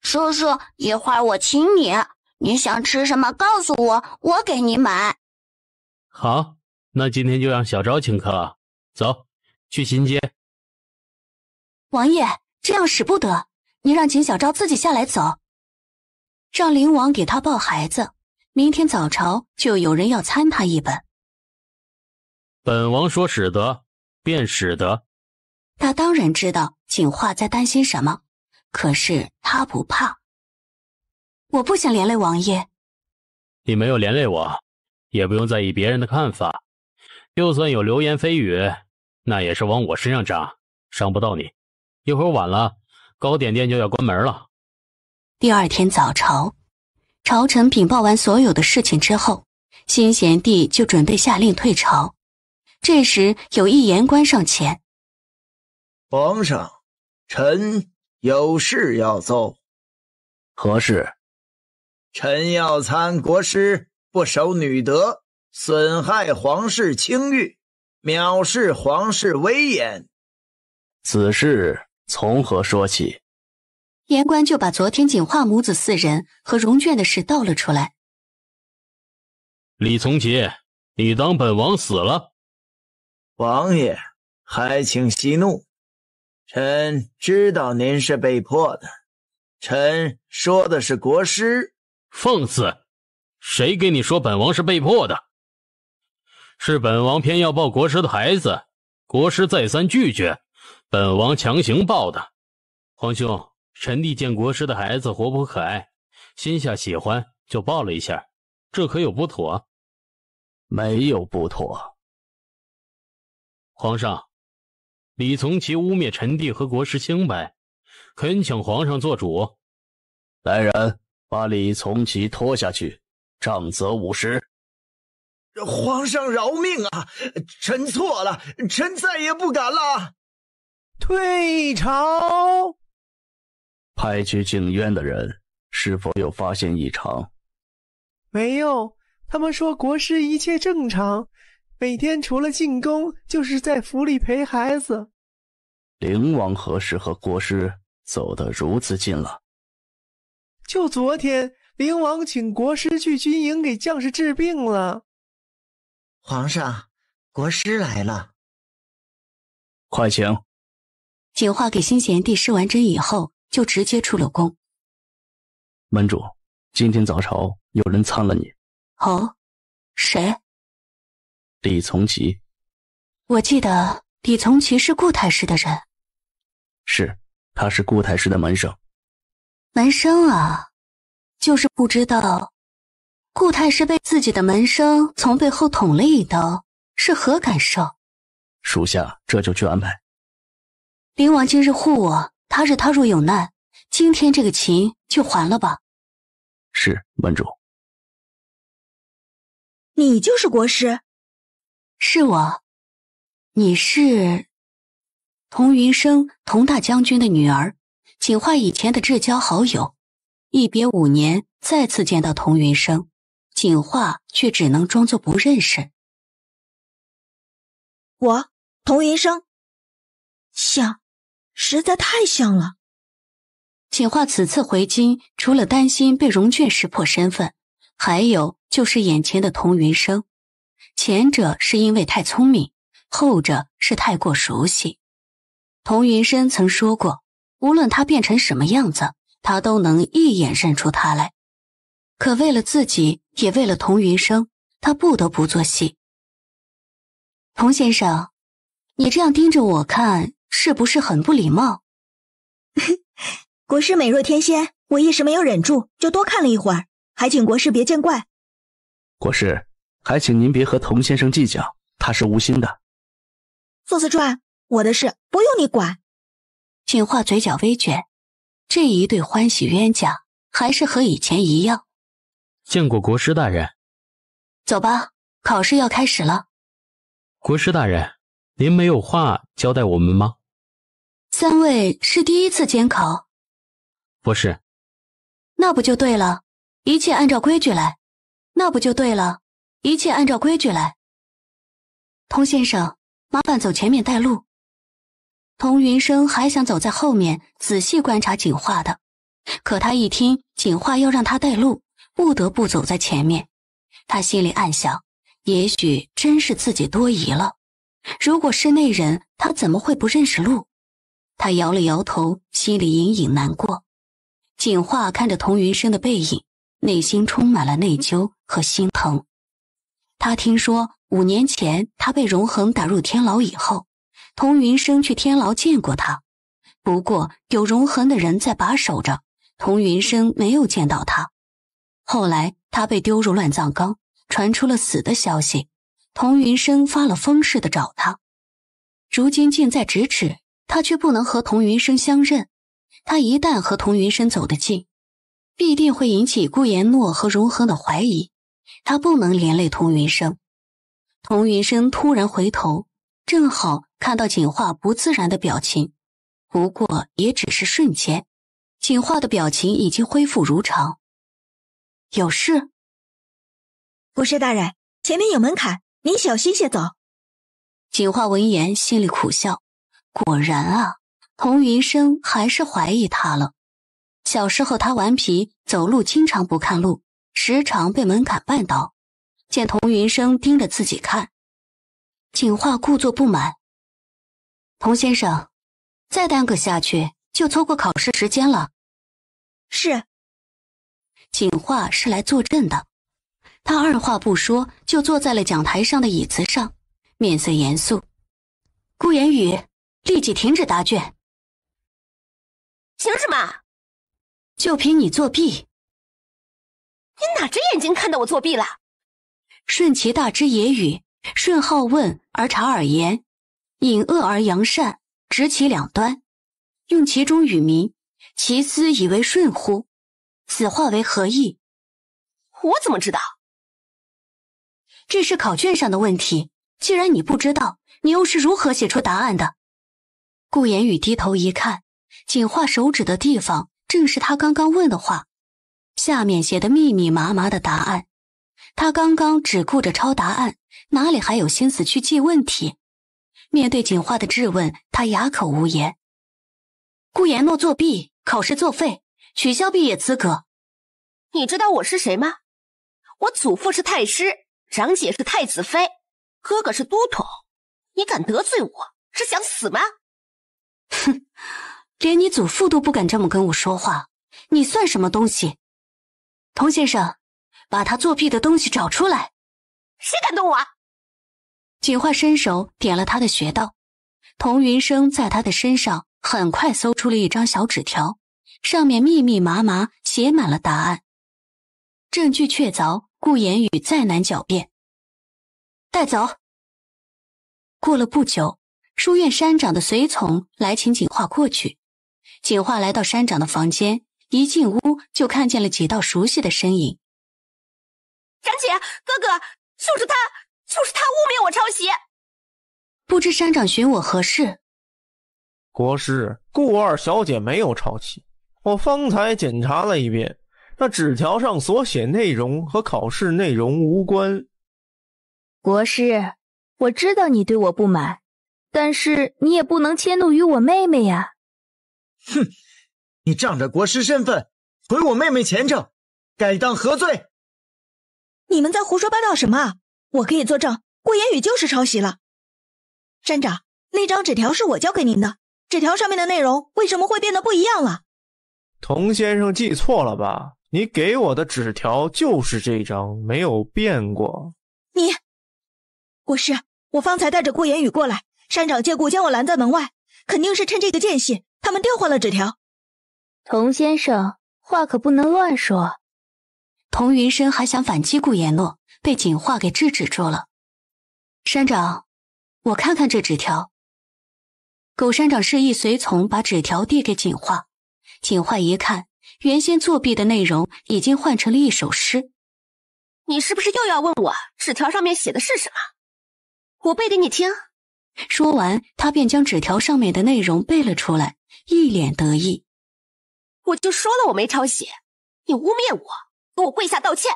叔叔，一会儿我请你，你想吃什么告诉我，我给你买。好，那今天就让小昭请客。走，去新街。王爷，这样使不得。你让秦小昭自己下来走，让灵王给他抱孩子。明天早朝就有人要参他一本。本王说使得，便使得。他当然知道景华在担心什么，可是他不怕。我不想连累王爷，你没有连累我，也不用在意别人的看法。就算有流言蜚语，那也是往我身上扎，伤不到你。一会儿晚了，糕点店就要关门了。第二天早朝，朝臣禀报完所有的事情之后，新贤弟就准备下令退朝。这时，有一言官上前。皇上，臣有事要奏。何事？臣要参国师不守女德，损害皇室清誉，藐视皇室威严。此事从何说起？言官就把昨天锦化母子四人和荣卷的事道了出来。李从杰，你当本王死了？王爷，还请息怒。臣知道您是被迫的，臣说的是国师放肆，谁给你说本王是被迫的？是本王偏要抱国师的孩子，国师再三拒绝，本王强行抱的。皇兄，臣弟见国师的孩子活泼可爱，心下喜欢，就抱了一下，这可有不妥？没有不妥，皇上。李从奇污蔑臣弟和国师清白，恳请皇上做主。来人，把李从奇拖下去，杖责五十。皇上饶命啊！臣错了，臣再也不敢了。退朝。派去静渊的人是否有发现异常？没有，他们说国师一切正常，每天除了进宫，就是在府里陪孩子。灵王何时和国师走得如此近了？就昨天，灵王请国师去军营给将士治病了。皇上，国师来了，快请。锦化给新贤帝施完针以后，就直接出了宫。门主，今天早朝有人参了你。哦，谁？李从奇。我记得李从奇是顾太师的人。是，他是顾太师的门生。门生啊，就是不知道，顾太师被自己的门生从背后捅了一刀，是何感受？属下这就去安排。灵王今日护我，他日他若有难，今天这个情就还了吧。是门主。你就是国师？是我。你是？童云生，童大将军的女儿，景画以前的至交好友。一别五年，再次见到童云生，景画却只能装作不认识。我，童云生，像，实在太像了。景画此次回京，除了担心被荣卷识破身份，还有就是眼前的童云生。前者是因为太聪明，后者是太过熟悉。童云深曾说过，无论他变成什么样子，他都能一眼认出他来。可为了自己，也为了童云生，他不得不做戏。童先生，你这样盯着我看，是不是很不礼貌？国师美若天仙，我一时没有忍住，就多看了一会儿，还请国师别见怪。国师，还请您别和童先生计较，他是无心的。宋思川，我的事不用你管。景华嘴角微卷，这一对欢喜冤家还是和以前一样。见过国师大人。走吧，考试要开始了。国师大人，您没有话交代我们吗？三位是第一次监考。不是。那不就对了，一切按照规矩来。那不就对了，一切按照规矩来。童先生，麻烦走前面带路。童云生还想走在后面仔细观察景画的，可他一听景画要让他带路，不得不走在前面。他心里暗想，也许真是自己多疑了。如果是那人，他怎么会不认识路？他摇了摇头，心里隐隐难过。景画看着童云生的背影，内心充满了内疚和心疼。他听说五年前他被荣恒打入天牢以后。童云生去天牢见过他，不过有荣恒的人在把守着，童云生没有见到他。后来他被丢入乱葬岗，传出了死的消息。童云生发了疯似的找他，如今近在咫尺，他却不能和童云生相认。他一旦和童云生走得近，必定会引起顾延诺和荣恒的怀疑。他不能连累童云生。童云生突然回头，正好。看到锦画不自然的表情，不过也只是瞬间，锦画的表情已经恢复如常。有事？武师大人，前面有门槛，您小心些走。锦画闻言，心里苦笑，果然啊，童云生还是怀疑他了。小时候他顽皮，走路经常不看路，时常被门槛绊倒。见童云生盯着自己看，锦画故作不满。洪先生，再耽搁下去就错过考试时间了。是。景画是来坐镇的，他二话不说就坐在了讲台上的椅子上，面色严肃。顾言宇，立即停止答卷。凭什么？就凭你作弊！你哪只眼睛看到我作弊了？顺其大之也语，顺好问而察尔言。引恶而扬善，执其两端，用其中与民，其私以为顺乎？此话为何意？我怎么知道？这是考卷上的问题。既然你不知道，你又是如何写出答案的？顾言宇低头一看，锦画手指的地方正是他刚刚问的话，下面写的密密麻麻的答案。他刚刚只顾着抄答案，哪里还有心思去记问题？面对锦花的质问，他哑口无言。顾言诺作弊，考试作废，取消毕业资格。你知道我是谁吗？我祖父是太师，长姐是太子妃，哥哥是都统。你敢得罪我，是想死吗？哼，连你祖父都不敢这么跟我说话，你算什么东西？童先生，把他作弊的东西找出来。谁敢动我？锦华伸手点了他的穴道，童云生在他的身上很快搜出了一张小纸条，上面密密麻麻写满了答案。证据确凿，顾言语再难狡辩。带走。过了不久，书院山长的随从来请锦华过去。锦华来到山长的房间，一进屋就看见了几道熟悉的身影。长姐，哥哥，就是他。就是他污蔑我抄袭，不知山长寻我何事？国师顾二小姐没有抄袭，我方才检查了一遍，那纸条上所写内容和考试内容无关。国师，我知道你对我不满，但是你也不能迁怒于我妹妹呀。哼，你仗着国师身份毁我妹妹前程，该当何罪？你们在胡说八道什么？我可以作证，顾言宇就是抄袭了。山长，那张纸条是我交给您的，纸条上面的内容为什么会变得不一样了？童先生记错了吧？你给我的纸条就是这张，没有变过。你，我是我方才带着顾言宇过来，山长借故将我拦在门外，肯定是趁这个间隙，他们调换了纸条。童先生话可不能乱说。童云深还想反击顾言诺，被景画给制止住了，山长，我看看这纸条。狗山长示意随从把纸条递给景画，景画一看，原先作弊的内容已经换成了一首诗。你是不是又要问我纸条上面写的是什么？我背给你听。说完，他便将纸条上面的内容背了出来，一脸得意。我就说了我没抄写，你污蔑我，给我跪下道歉。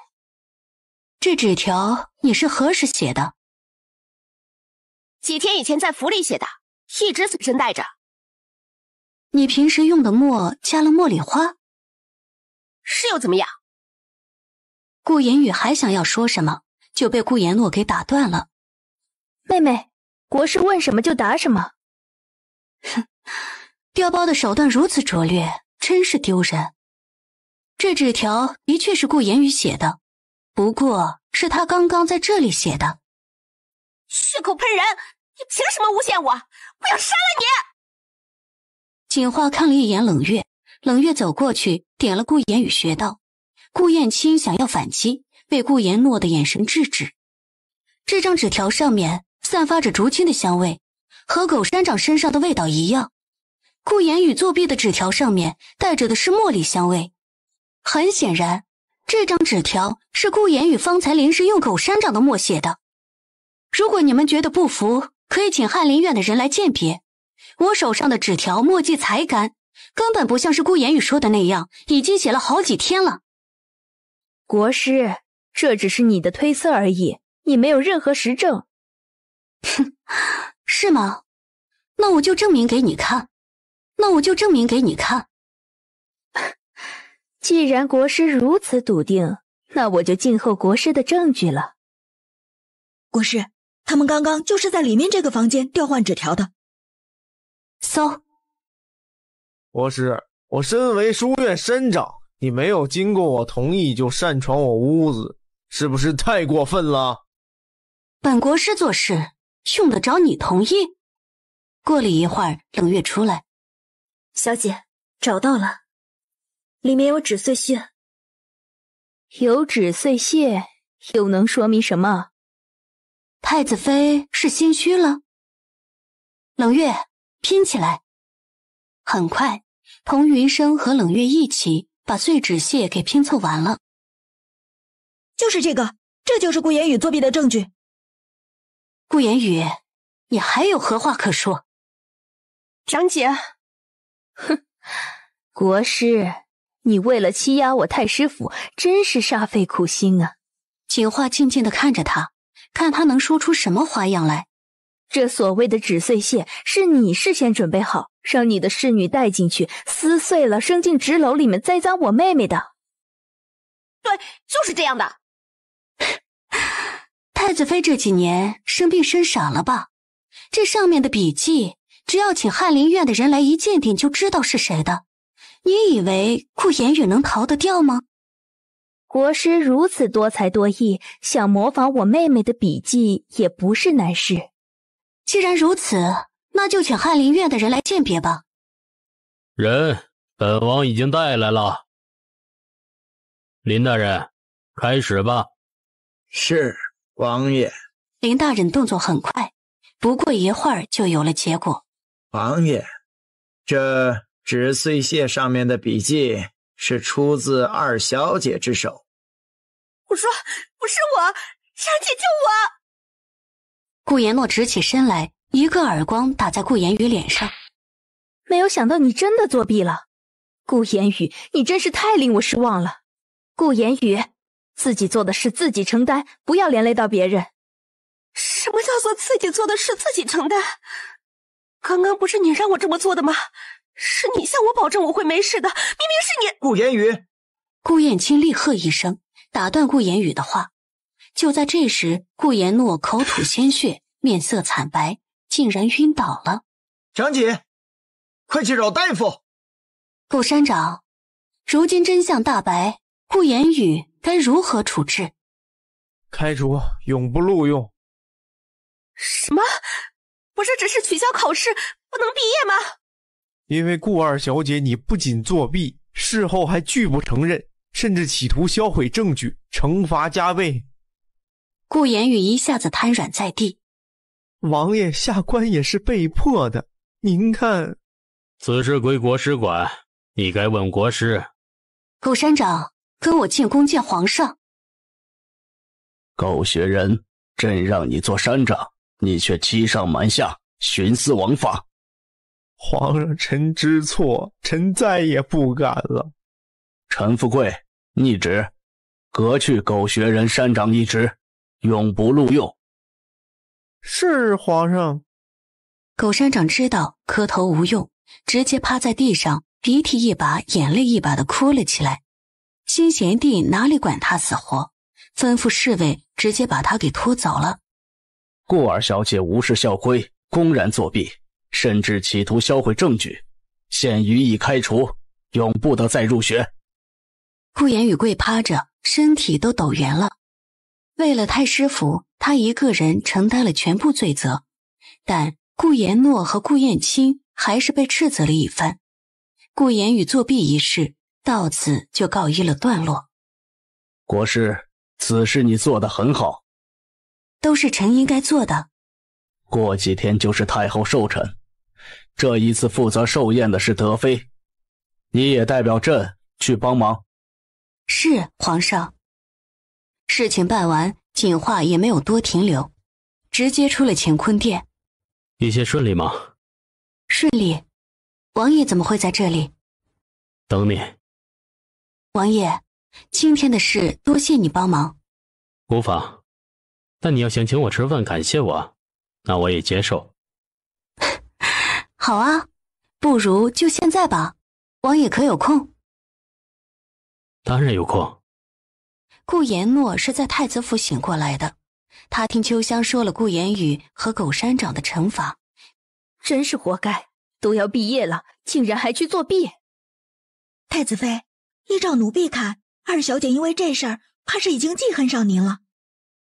这纸条你是何时写的？几天以前在府里写的，一直随身带着。你平时用的墨加了茉莉花，是又怎么样？顾言语还想要说什么，就被顾言诺给打断了。妹妹，国师问什么就答什么。哼，调包的手段如此拙劣，真是丢人。这纸条的确是顾言语写的。不过是他刚刚在这里写的，血口喷人！你凭什么诬陷我？我要杀了你！锦画看了一眼冷月，冷月走过去点了顾言宇，穴道。顾燕青想要反击，被顾言诺的眼神制止。这张纸条上面散发着竹青的香味，和狗山长身上的味道一样。顾言语作弊的纸条上面带着的是茉莉香味，很显然。这张纸条是顾言宇方才临时用狗山掌的墨写的。如果你们觉得不服，可以请翰林院的人来鉴别。我手上的纸条墨迹才干，根本不像是顾言宇说的那样，已经写了好几天了。国师，这只是你的推测而已，你没有任何实证。哼，是吗？那我就证明给你看。那我就证明给你看。既然国师如此笃定，那我就静候国师的证据了。国师，他们刚刚就是在里面这个房间调换纸条的。搜。国师，我身为书院山长，你没有经过我同意就擅闯我屋子，是不是太过分了？本国师做事用得着你同意？过了一会儿，冷月出来，小姐找到了。里面有纸碎屑，有纸碎屑又能说明什么？太子妃是心虚了。冷月拼起来，很快，童云生和冷月一起把碎纸屑给拼凑完了。就是这个，这就是顾言宇作弊的证据。顾言宇，你还有何话可说？长姐，哼，国师。你为了欺压我太师府，真是煞费苦心啊！景华静静的看着他，看他能说出什么花样来。这所谓的纸碎屑，是你事先准备好，让你的侍女带进去，撕碎了，扔进纸篓里面，栽赃我妹妹的。对，就是这样的。太子妃这几年生病生傻了吧？这上面的笔迹，只要请翰林院的人来一鉴定，就知道是谁的。你以为顾言雨能逃得掉吗？国师如此多才多艺，想模仿我妹妹的笔迹也不是难事。既然如此，那就请翰林院的人来鉴别吧。人，本王已经带来了。林大人，开始吧。是王爷。林大人动作很快，不过一会儿就有了结果。王爷，这。纸碎屑上面的笔记是出自二小姐之手。我说不是我，杀姐救我！顾言诺直起身来，一个耳光打在顾言宇脸上。没有想到你真的作弊了，顾言宇，你真是太令我失望了。顾言宇，自己做的事自己承担，不要连累到别人。什么叫做自己做的事自己承担？刚刚不是你让我这么做的吗？是你向我保证我会没事的，明明是你顾言宇。顾燕青厉喝一声，打断顾言宇的话。就在这时，顾言诺口吐鲜血，面色惨白，竟然晕倒了。长姐，快去找大夫。顾山长，如今真相大白，顾言宇该如何处置？开除，永不录用。什么？不是只是取消考试，不能毕业吗？因为顾二小姐，你不仅作弊，事后还拒不承认，甚至企图销毁证据，惩罚加倍。顾言语一下子瘫软在地。王爷，下官也是被迫的。您看，此事归国师管，你该问国师。狗山长，跟我进宫见皇上。狗学人，朕让你做山长，你却欺上瞒下，徇私枉法。皇上，臣知错，臣再也不敢了。陈富贵，逆旨，革去狗学人山长一职，永不录用。是皇上。狗山长知道磕头无用，直接趴在地上，鼻涕一把，眼泪一把的哭了起来。新贤弟哪里管他死活，吩咐侍卫直接把他给拖走了。顾二小姐无视校规，公然作弊。甚至企图销毁证据，现予以开除，永不得再入学。顾言宇跪趴着，身体都抖圆了。为了太师府，他一个人承担了全部罪责。但顾言诺和顾燕青还是被斥责了一番。顾言宇作弊一事到此就告一了段落。国师，此事你做的很好，都是臣应该做的。过几天就是太后寿辰，这一次负责寿宴的是德妃，你也代表朕去帮忙。是皇上。事情办完，锦画也没有多停留，直接出了乾坤殿。一切顺利吗？顺利。王爷怎么会在这里？等你。王爷，今天的事多谢你帮忙。无妨。那你要想请我吃饭，感谢我。那我也接受。好啊，不如就现在吧。王爷可有空？当然有空。顾言诺是在太子府醒过来的，他听秋香说了顾言宇和狗山长的惩罚，真是活该！都要毕业了，竟然还去作弊。太子妃，依照奴婢看，二小姐因为这事儿，怕是已经记恨上您了。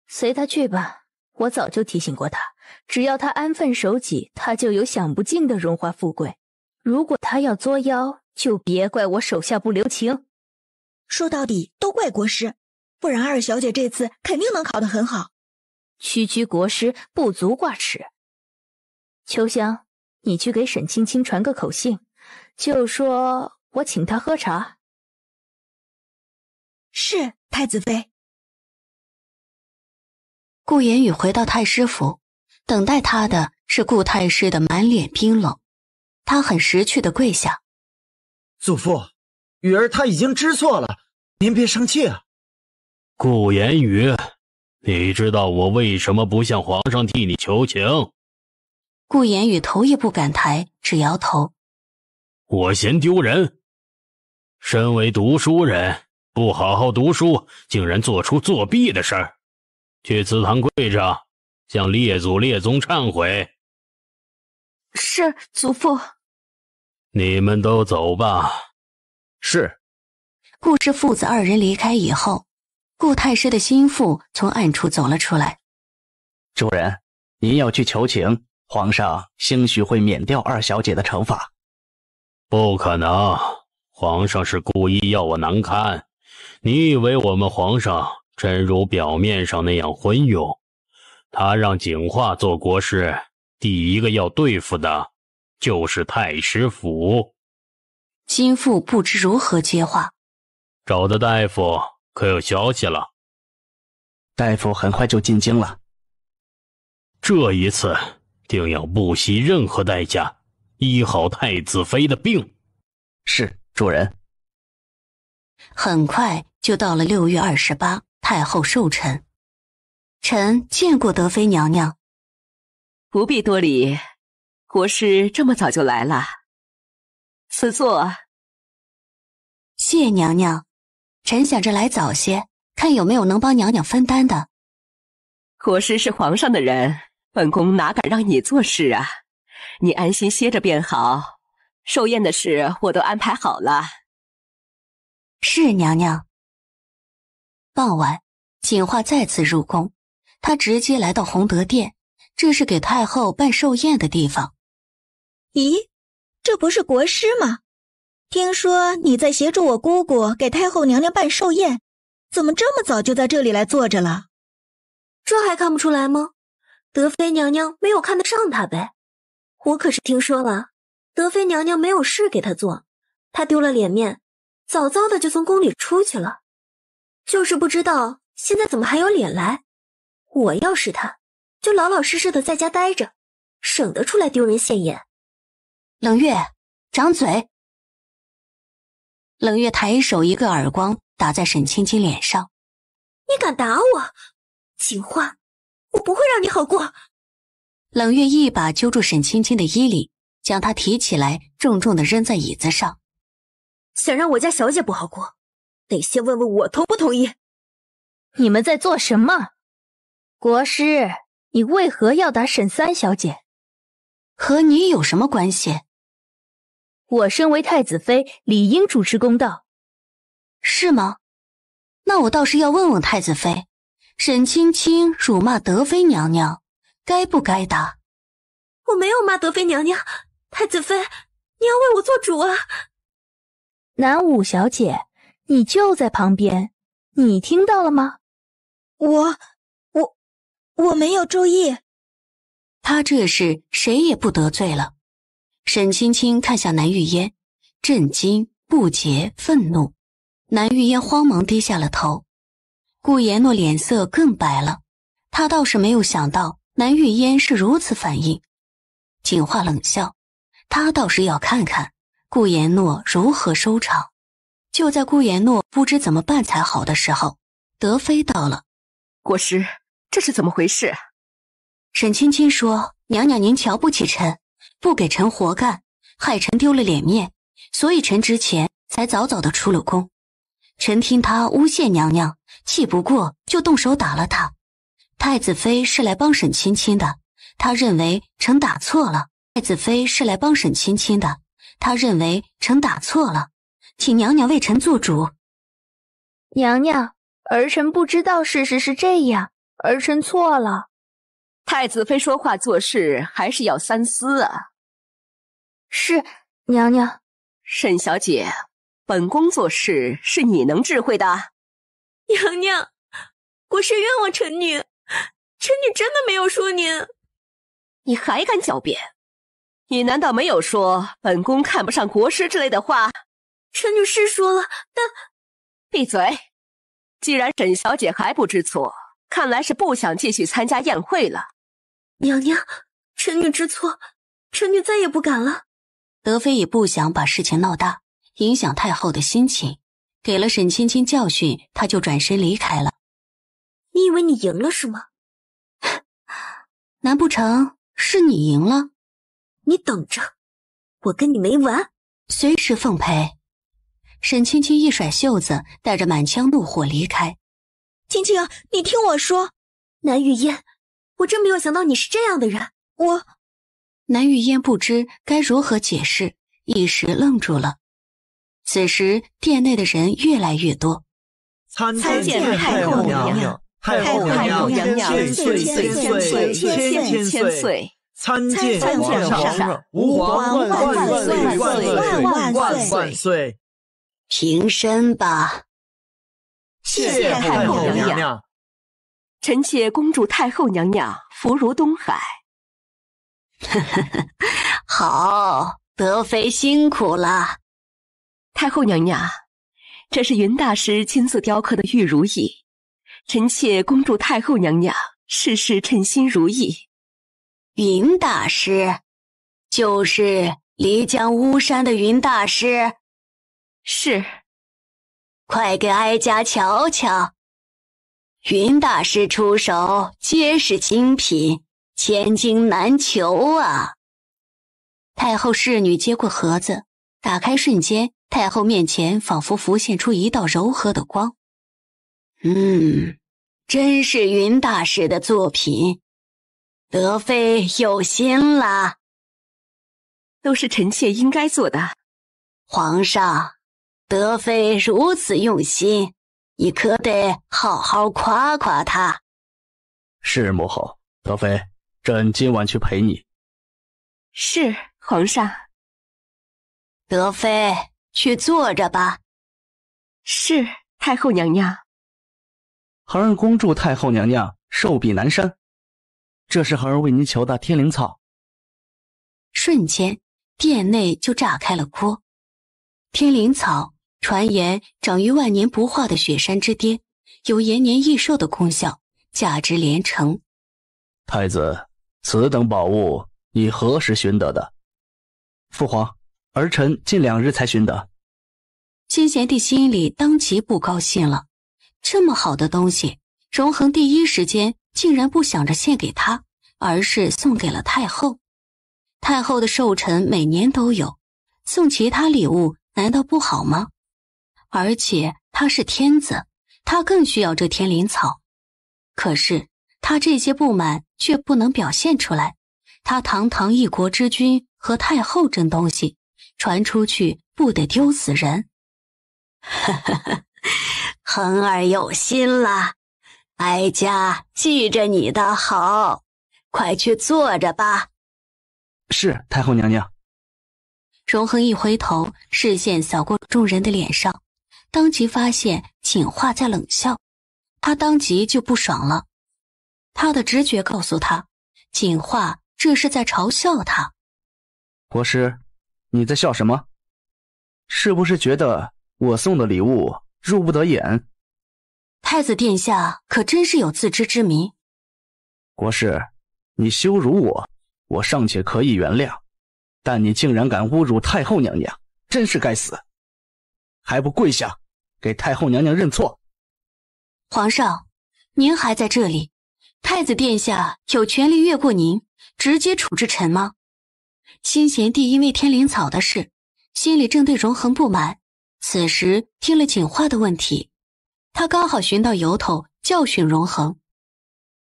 随他去吧，我早就提醒过他。只要他安分守己，他就有享不尽的荣华富贵；如果他要作妖，就别怪我手下不留情。说到底，都怪国师，不然二小姐这次肯定能考得很好。区区国师不足挂齿。秋香，你去给沈青青传个口信，就说我请她喝茶。是，太子妃。顾言宇回到太师府。等待他的是顾太师的满脸冰冷，他很识趣的跪下。祖父，雨儿他已经知错了，您别生气啊。顾言宇，你知道我为什么不向皇上替你求情？顾言宇头也不敢抬，只摇头。我嫌丢人，身为读书人，不好好读书，竟然做出作弊的事儿，去祠堂跪着。向列祖列宗忏悔。是祖父。你们都走吧。是。顾氏父子二人离开以后，顾太师的心腹从暗处走了出来。主人，您要去求情，皇上兴许会免掉二小姐的惩罚。不可能，皇上是故意要我难堪。你以为我们皇上真如表面上那样昏庸？他让景化做国师，第一个要对付的就是太师府。金父不知如何接话。找的大夫可有消息了？大夫很快就进京了。这一次定要不惜任何代价医好太子妃的病。是主人。很快就到了六月二十八，太后寿辰。臣见过德妃娘娘，不必多礼。国师这么早就来了，赐座。谢娘娘，臣想着来早些，看有没有能帮娘娘分担的。国师是皇上的人，本宫哪敢让你做事啊？你安心歇着便好。寿宴的事我都安排好了。是娘娘。傍晚，锦画再次入宫。他直接来到弘德殿，这是给太后办寿宴的地方。咦，这不是国师吗？听说你在协助我姑姑给太后娘娘办寿宴，怎么这么早就在这里来坐着了？这还看不出来吗？德妃娘娘没有看得上他呗。我可是听说了，德妃娘娘没有事给他做，他丢了脸面，早早的就从宫里出去了。就是不知道现在怎么还有脸来。我要是他，就老老实实的在家待着，省得出来丢人现眼。冷月，掌嘴！冷月抬手一个耳光打在沈青青脸上。你敢打我，秦花，我不会让你好过！冷月一把揪住沈青青的衣领，将她提起来，重重的扔在椅子上。想让我家小姐不好过，得先问问我同不同意。你们在做什么？国师，你为何要打沈三小姐？和你有什么关系？我身为太子妃，理应主持公道，是吗？那我倒是要问问太子妃，沈青青辱骂德妃娘娘，该不该打？我没有骂德妃娘娘，太子妃，你要为我做主啊！南武小姐，你就在旁边，你听到了吗？我。我没有注意，他这是谁也不得罪了。沈青青看向南玉烟，震惊、不解、愤怒。南玉烟慌忙低下了头，顾言诺脸色更白了。他倒是没有想到南玉烟是如此反应。锦画冷笑，他倒是要看看顾言诺如何收场。就在顾言诺不知怎么办才好的时候，德妃到了，国师。这是怎么回事？沈青青说：“娘娘，您瞧不起臣，不给臣活干，害臣丢了脸面，所以臣之前才早早的出了宫。臣听他诬陷娘娘，气不过就动手打了他。太子妃是来帮沈青青的，他认为臣打错了。太子妃是来帮沈青青的，他认为臣打错了，请娘娘为臣做主。娘娘，儿臣不知道事实是这样。”儿臣错了，太子妃说话做事还是要三思啊。是娘娘，沈小姐，本宫做事是你能智慧的。娘娘，国师冤枉臣女，臣女真的没有说您。你还敢狡辩？你难道没有说本宫看不上国师之类的话？臣女是说了，但闭嘴！既然沈小姐还不知错。看来是不想继续参加宴会了。娘娘，臣女知错，臣女再也不敢了。德妃也不想把事情闹大，影响太后的心情，给了沈青青教训，她就转身离开了。你以为你赢了是吗？难不成是你赢了？你等着，我跟你没完，随时奉陪。沈青青一甩袖子，带着满腔怒火离开。青青，你听我说，南玉烟，我真没有想到你是这样的人。我，南玉烟不知该如何解释，一时愣住了。此时殿内的人越来越多，参见太后娘娘，太后娘娘千岁千岁千千岁，参见皇上，吾皇万万万万万万岁，平身吧。谢太后娘娘，臣妾恭祝太后娘娘福如东海。好，德妃辛苦了。太后娘娘，这是云大师亲自雕刻的玉如意，臣妾恭祝太后娘娘事事称心如意。云大师，就是漓江巫山的云大师，是。快给哀家瞧瞧，云大师出手皆是精品，千金难求啊！太后侍女接过盒子，打开瞬间，太后面前仿佛浮现出一道柔和的光。嗯，真是云大师的作品，德妃有心了，都是臣妾应该做的，皇上。德妃如此用心，你可得好好夸夸她。是母后，德妃，朕今晚去陪你。是皇上。德妃，去坐着吧。是太后娘娘。孩儿恭祝太后娘娘寿比南山。这是孩儿为您求的天灵草。瞬间，殿内就炸开了锅。天灵草。传言长于万年不化的雪山之巅，有延年益寿的功效，价值连城。太子，此等宝物你何时寻得的？父皇，儿臣近两日才寻得。新贤帝心里当即不高兴了，这么好的东西，荣恒第一时间竟然不想着献给他，而是送给了太后。太后的寿辰每年都有，送其他礼物难道不好吗？而且他是天子，他更需要这天灵草。可是他这些不满却不能表现出来，他堂堂一国之君和太后这东西，传出去不得丢死人。恒儿有心了，哀家记着你的好，快去坐着吧。是太后娘娘。荣恒一回头，视线扫过众人的脸上。当即发现锦画在冷笑，他当即就不爽了。他的直觉告诉他，锦画这是在嘲笑他。国师，你在笑什么？是不是觉得我送的礼物入不得眼？太子殿下可真是有自知之明。国师，你羞辱我，我尚且可以原谅，但你竟然敢侮辱太后娘娘，真是该死！还不跪下！给太后娘娘认错。皇上，您还在这里，太子殿下有权利越过您，直接处置臣吗？新贤帝因为天灵草的事，心里正对荣恒不满，此时听了锦画的问题，他刚好寻到由头教训荣恒。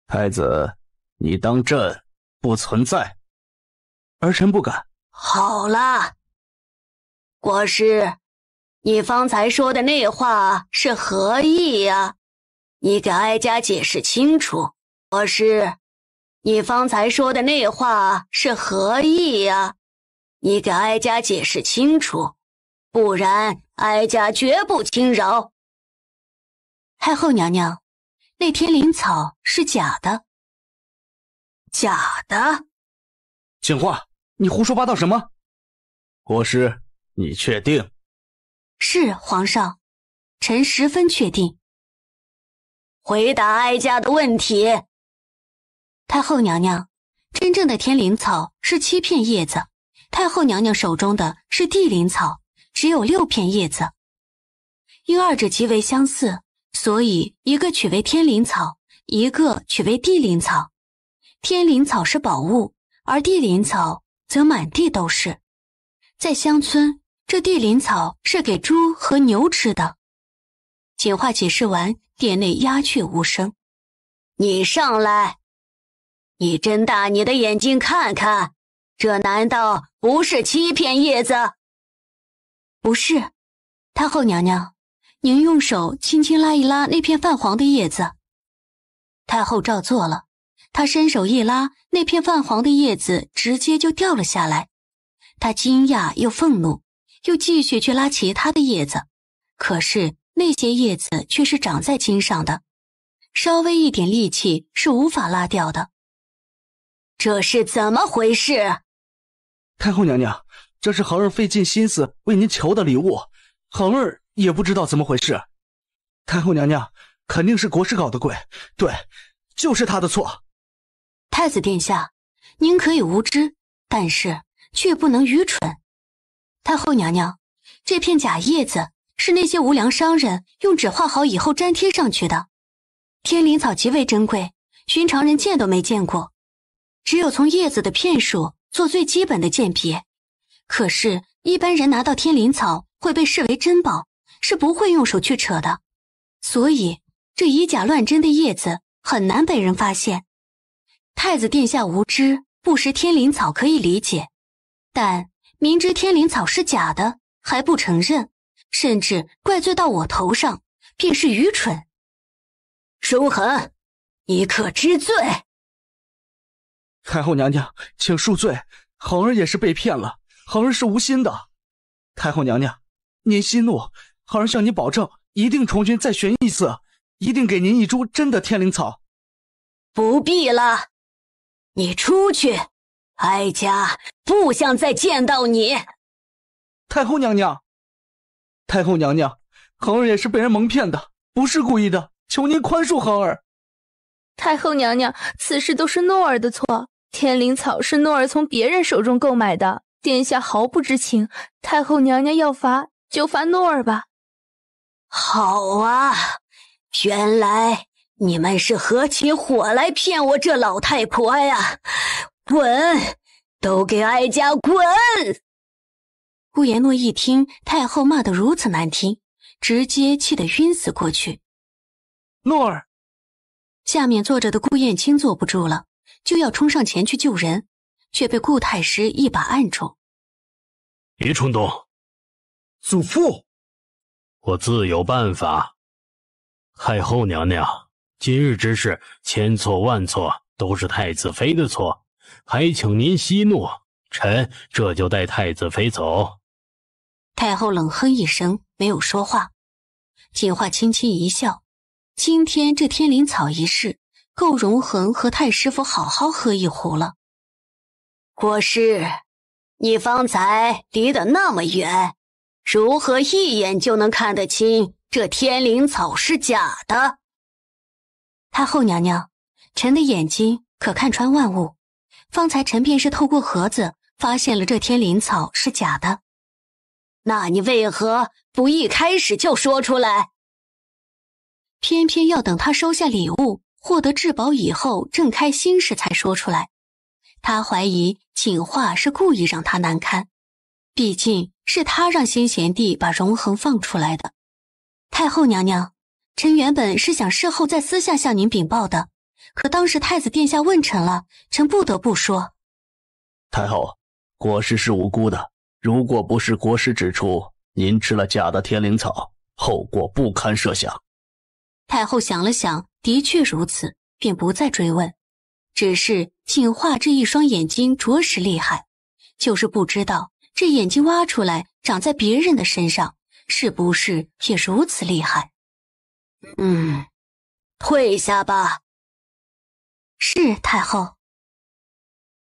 太子，你当朕不存在？儿臣不敢。好了，国师。你方才说的那话是何意呀？你给哀家解释清楚。国师，你方才说的那话是何意呀？你给哀家解释清楚，不然哀家绝不轻饶。太后娘娘，那天灵草是假的，假的。静华，你胡说八道什么？国师，你确定？是皇上，臣十分确定。回答哀家的问题，太后娘娘，真正的天灵草是七片叶子，太后娘娘手中的是地灵草，只有六片叶子。因二者极为相似，所以一个取为天灵草，一个取为地灵草。天灵草是宝物，而地灵草则满地都是，在乡村。这地灵草是给猪和牛吃的。简化解释完，殿内鸦雀无声。你上来，你睁大你的眼睛看看，这难道不是七片叶子？不是，太后娘娘，您用手轻轻拉一拉那片泛黄的叶子。太后照做了，她伸手一拉，那片泛黄的叶子直接就掉了下来。她惊讶又愤怒。又继续去拉其他的叶子，可是那些叶子却是长在茎上的，稍微一点力气是无法拉掉的。这是怎么回事？太后娘娘，这是恒儿费尽心思为您求的礼物，恒儿也不知道怎么回事。太后娘娘，肯定是国师搞的鬼，对，就是他的错。太子殿下，您可以无知，但是却不能愚蠢。太后娘娘，这片假叶子是那些无良商人用纸画好以后粘贴上去的。天灵草极为珍贵，寻常人见都没见过，只有从叶子的片数做最基本的鉴别。可是，一般人拿到天灵草会被视为珍宝，是不会用手去扯的，所以这以假乱真的叶子很难被人发现。太子殿下无知不识天灵草可以理解，但……明知天灵草是假的，还不承认，甚至怪罪到我头上，便是愚蠢。舒恒，你可知罪？太后娘娘，请恕罪。恒儿也是被骗了，恒儿是无心的。太后娘娘，您息怒，恒儿向你保证，一定重新再寻一次，一定给您一株真的天灵草。不必了，你出去。哀家不想再见到你，太后娘娘。太后娘娘，恒儿也是被人蒙骗的，不是故意的，求您宽恕恒儿。太后娘娘，此事都是诺儿的错，天灵草是诺儿从别人手中购买的，殿下毫不知情。太后娘娘要罚，就罚诺儿吧。好啊，原来你们是合起伙来骗我这老太婆呀！滚！都给哀家滚！顾延诺一听太后骂得如此难听，直接气得晕死过去。诺儿，下面坐着的顾燕青坐不住了，就要冲上前去救人，却被顾太师一把按住。别冲动，祖父，我自有办法。太后娘娘，今日之事千错万错，都是太子妃的错。还请您息怒，臣这就带太子妃走。太后冷哼一声，没有说话。锦花轻轻一笑，今天这天灵草一事，够荣恒和太师傅好好喝一壶了。国师，你方才离得那么远，如何一眼就能看得清这天灵草是假的？太后娘娘，臣的眼睛可看穿万物。方才臣便是透过盒子发现了这天灵草是假的，那你为何不一开始就说出来？偏偏要等他收下礼物、获得至宝以后，正开心时才说出来。他怀疑景画是故意让他难堪，毕竟是他让先贤帝把荣恒放出来的。太后娘娘，臣原本是想事后再私下向您禀报的。可当时太子殿下问臣了，臣不得不说，太后，国师是无辜的。如果不是国师指出您吃了假的天灵草，后果不堪设想。太后想了想，的确如此，便不再追问。只是锦画这一双眼睛着实厉害，就是不知道这眼睛挖出来长在别人的身上，是不是也如此厉害？嗯，退下吧。是太后。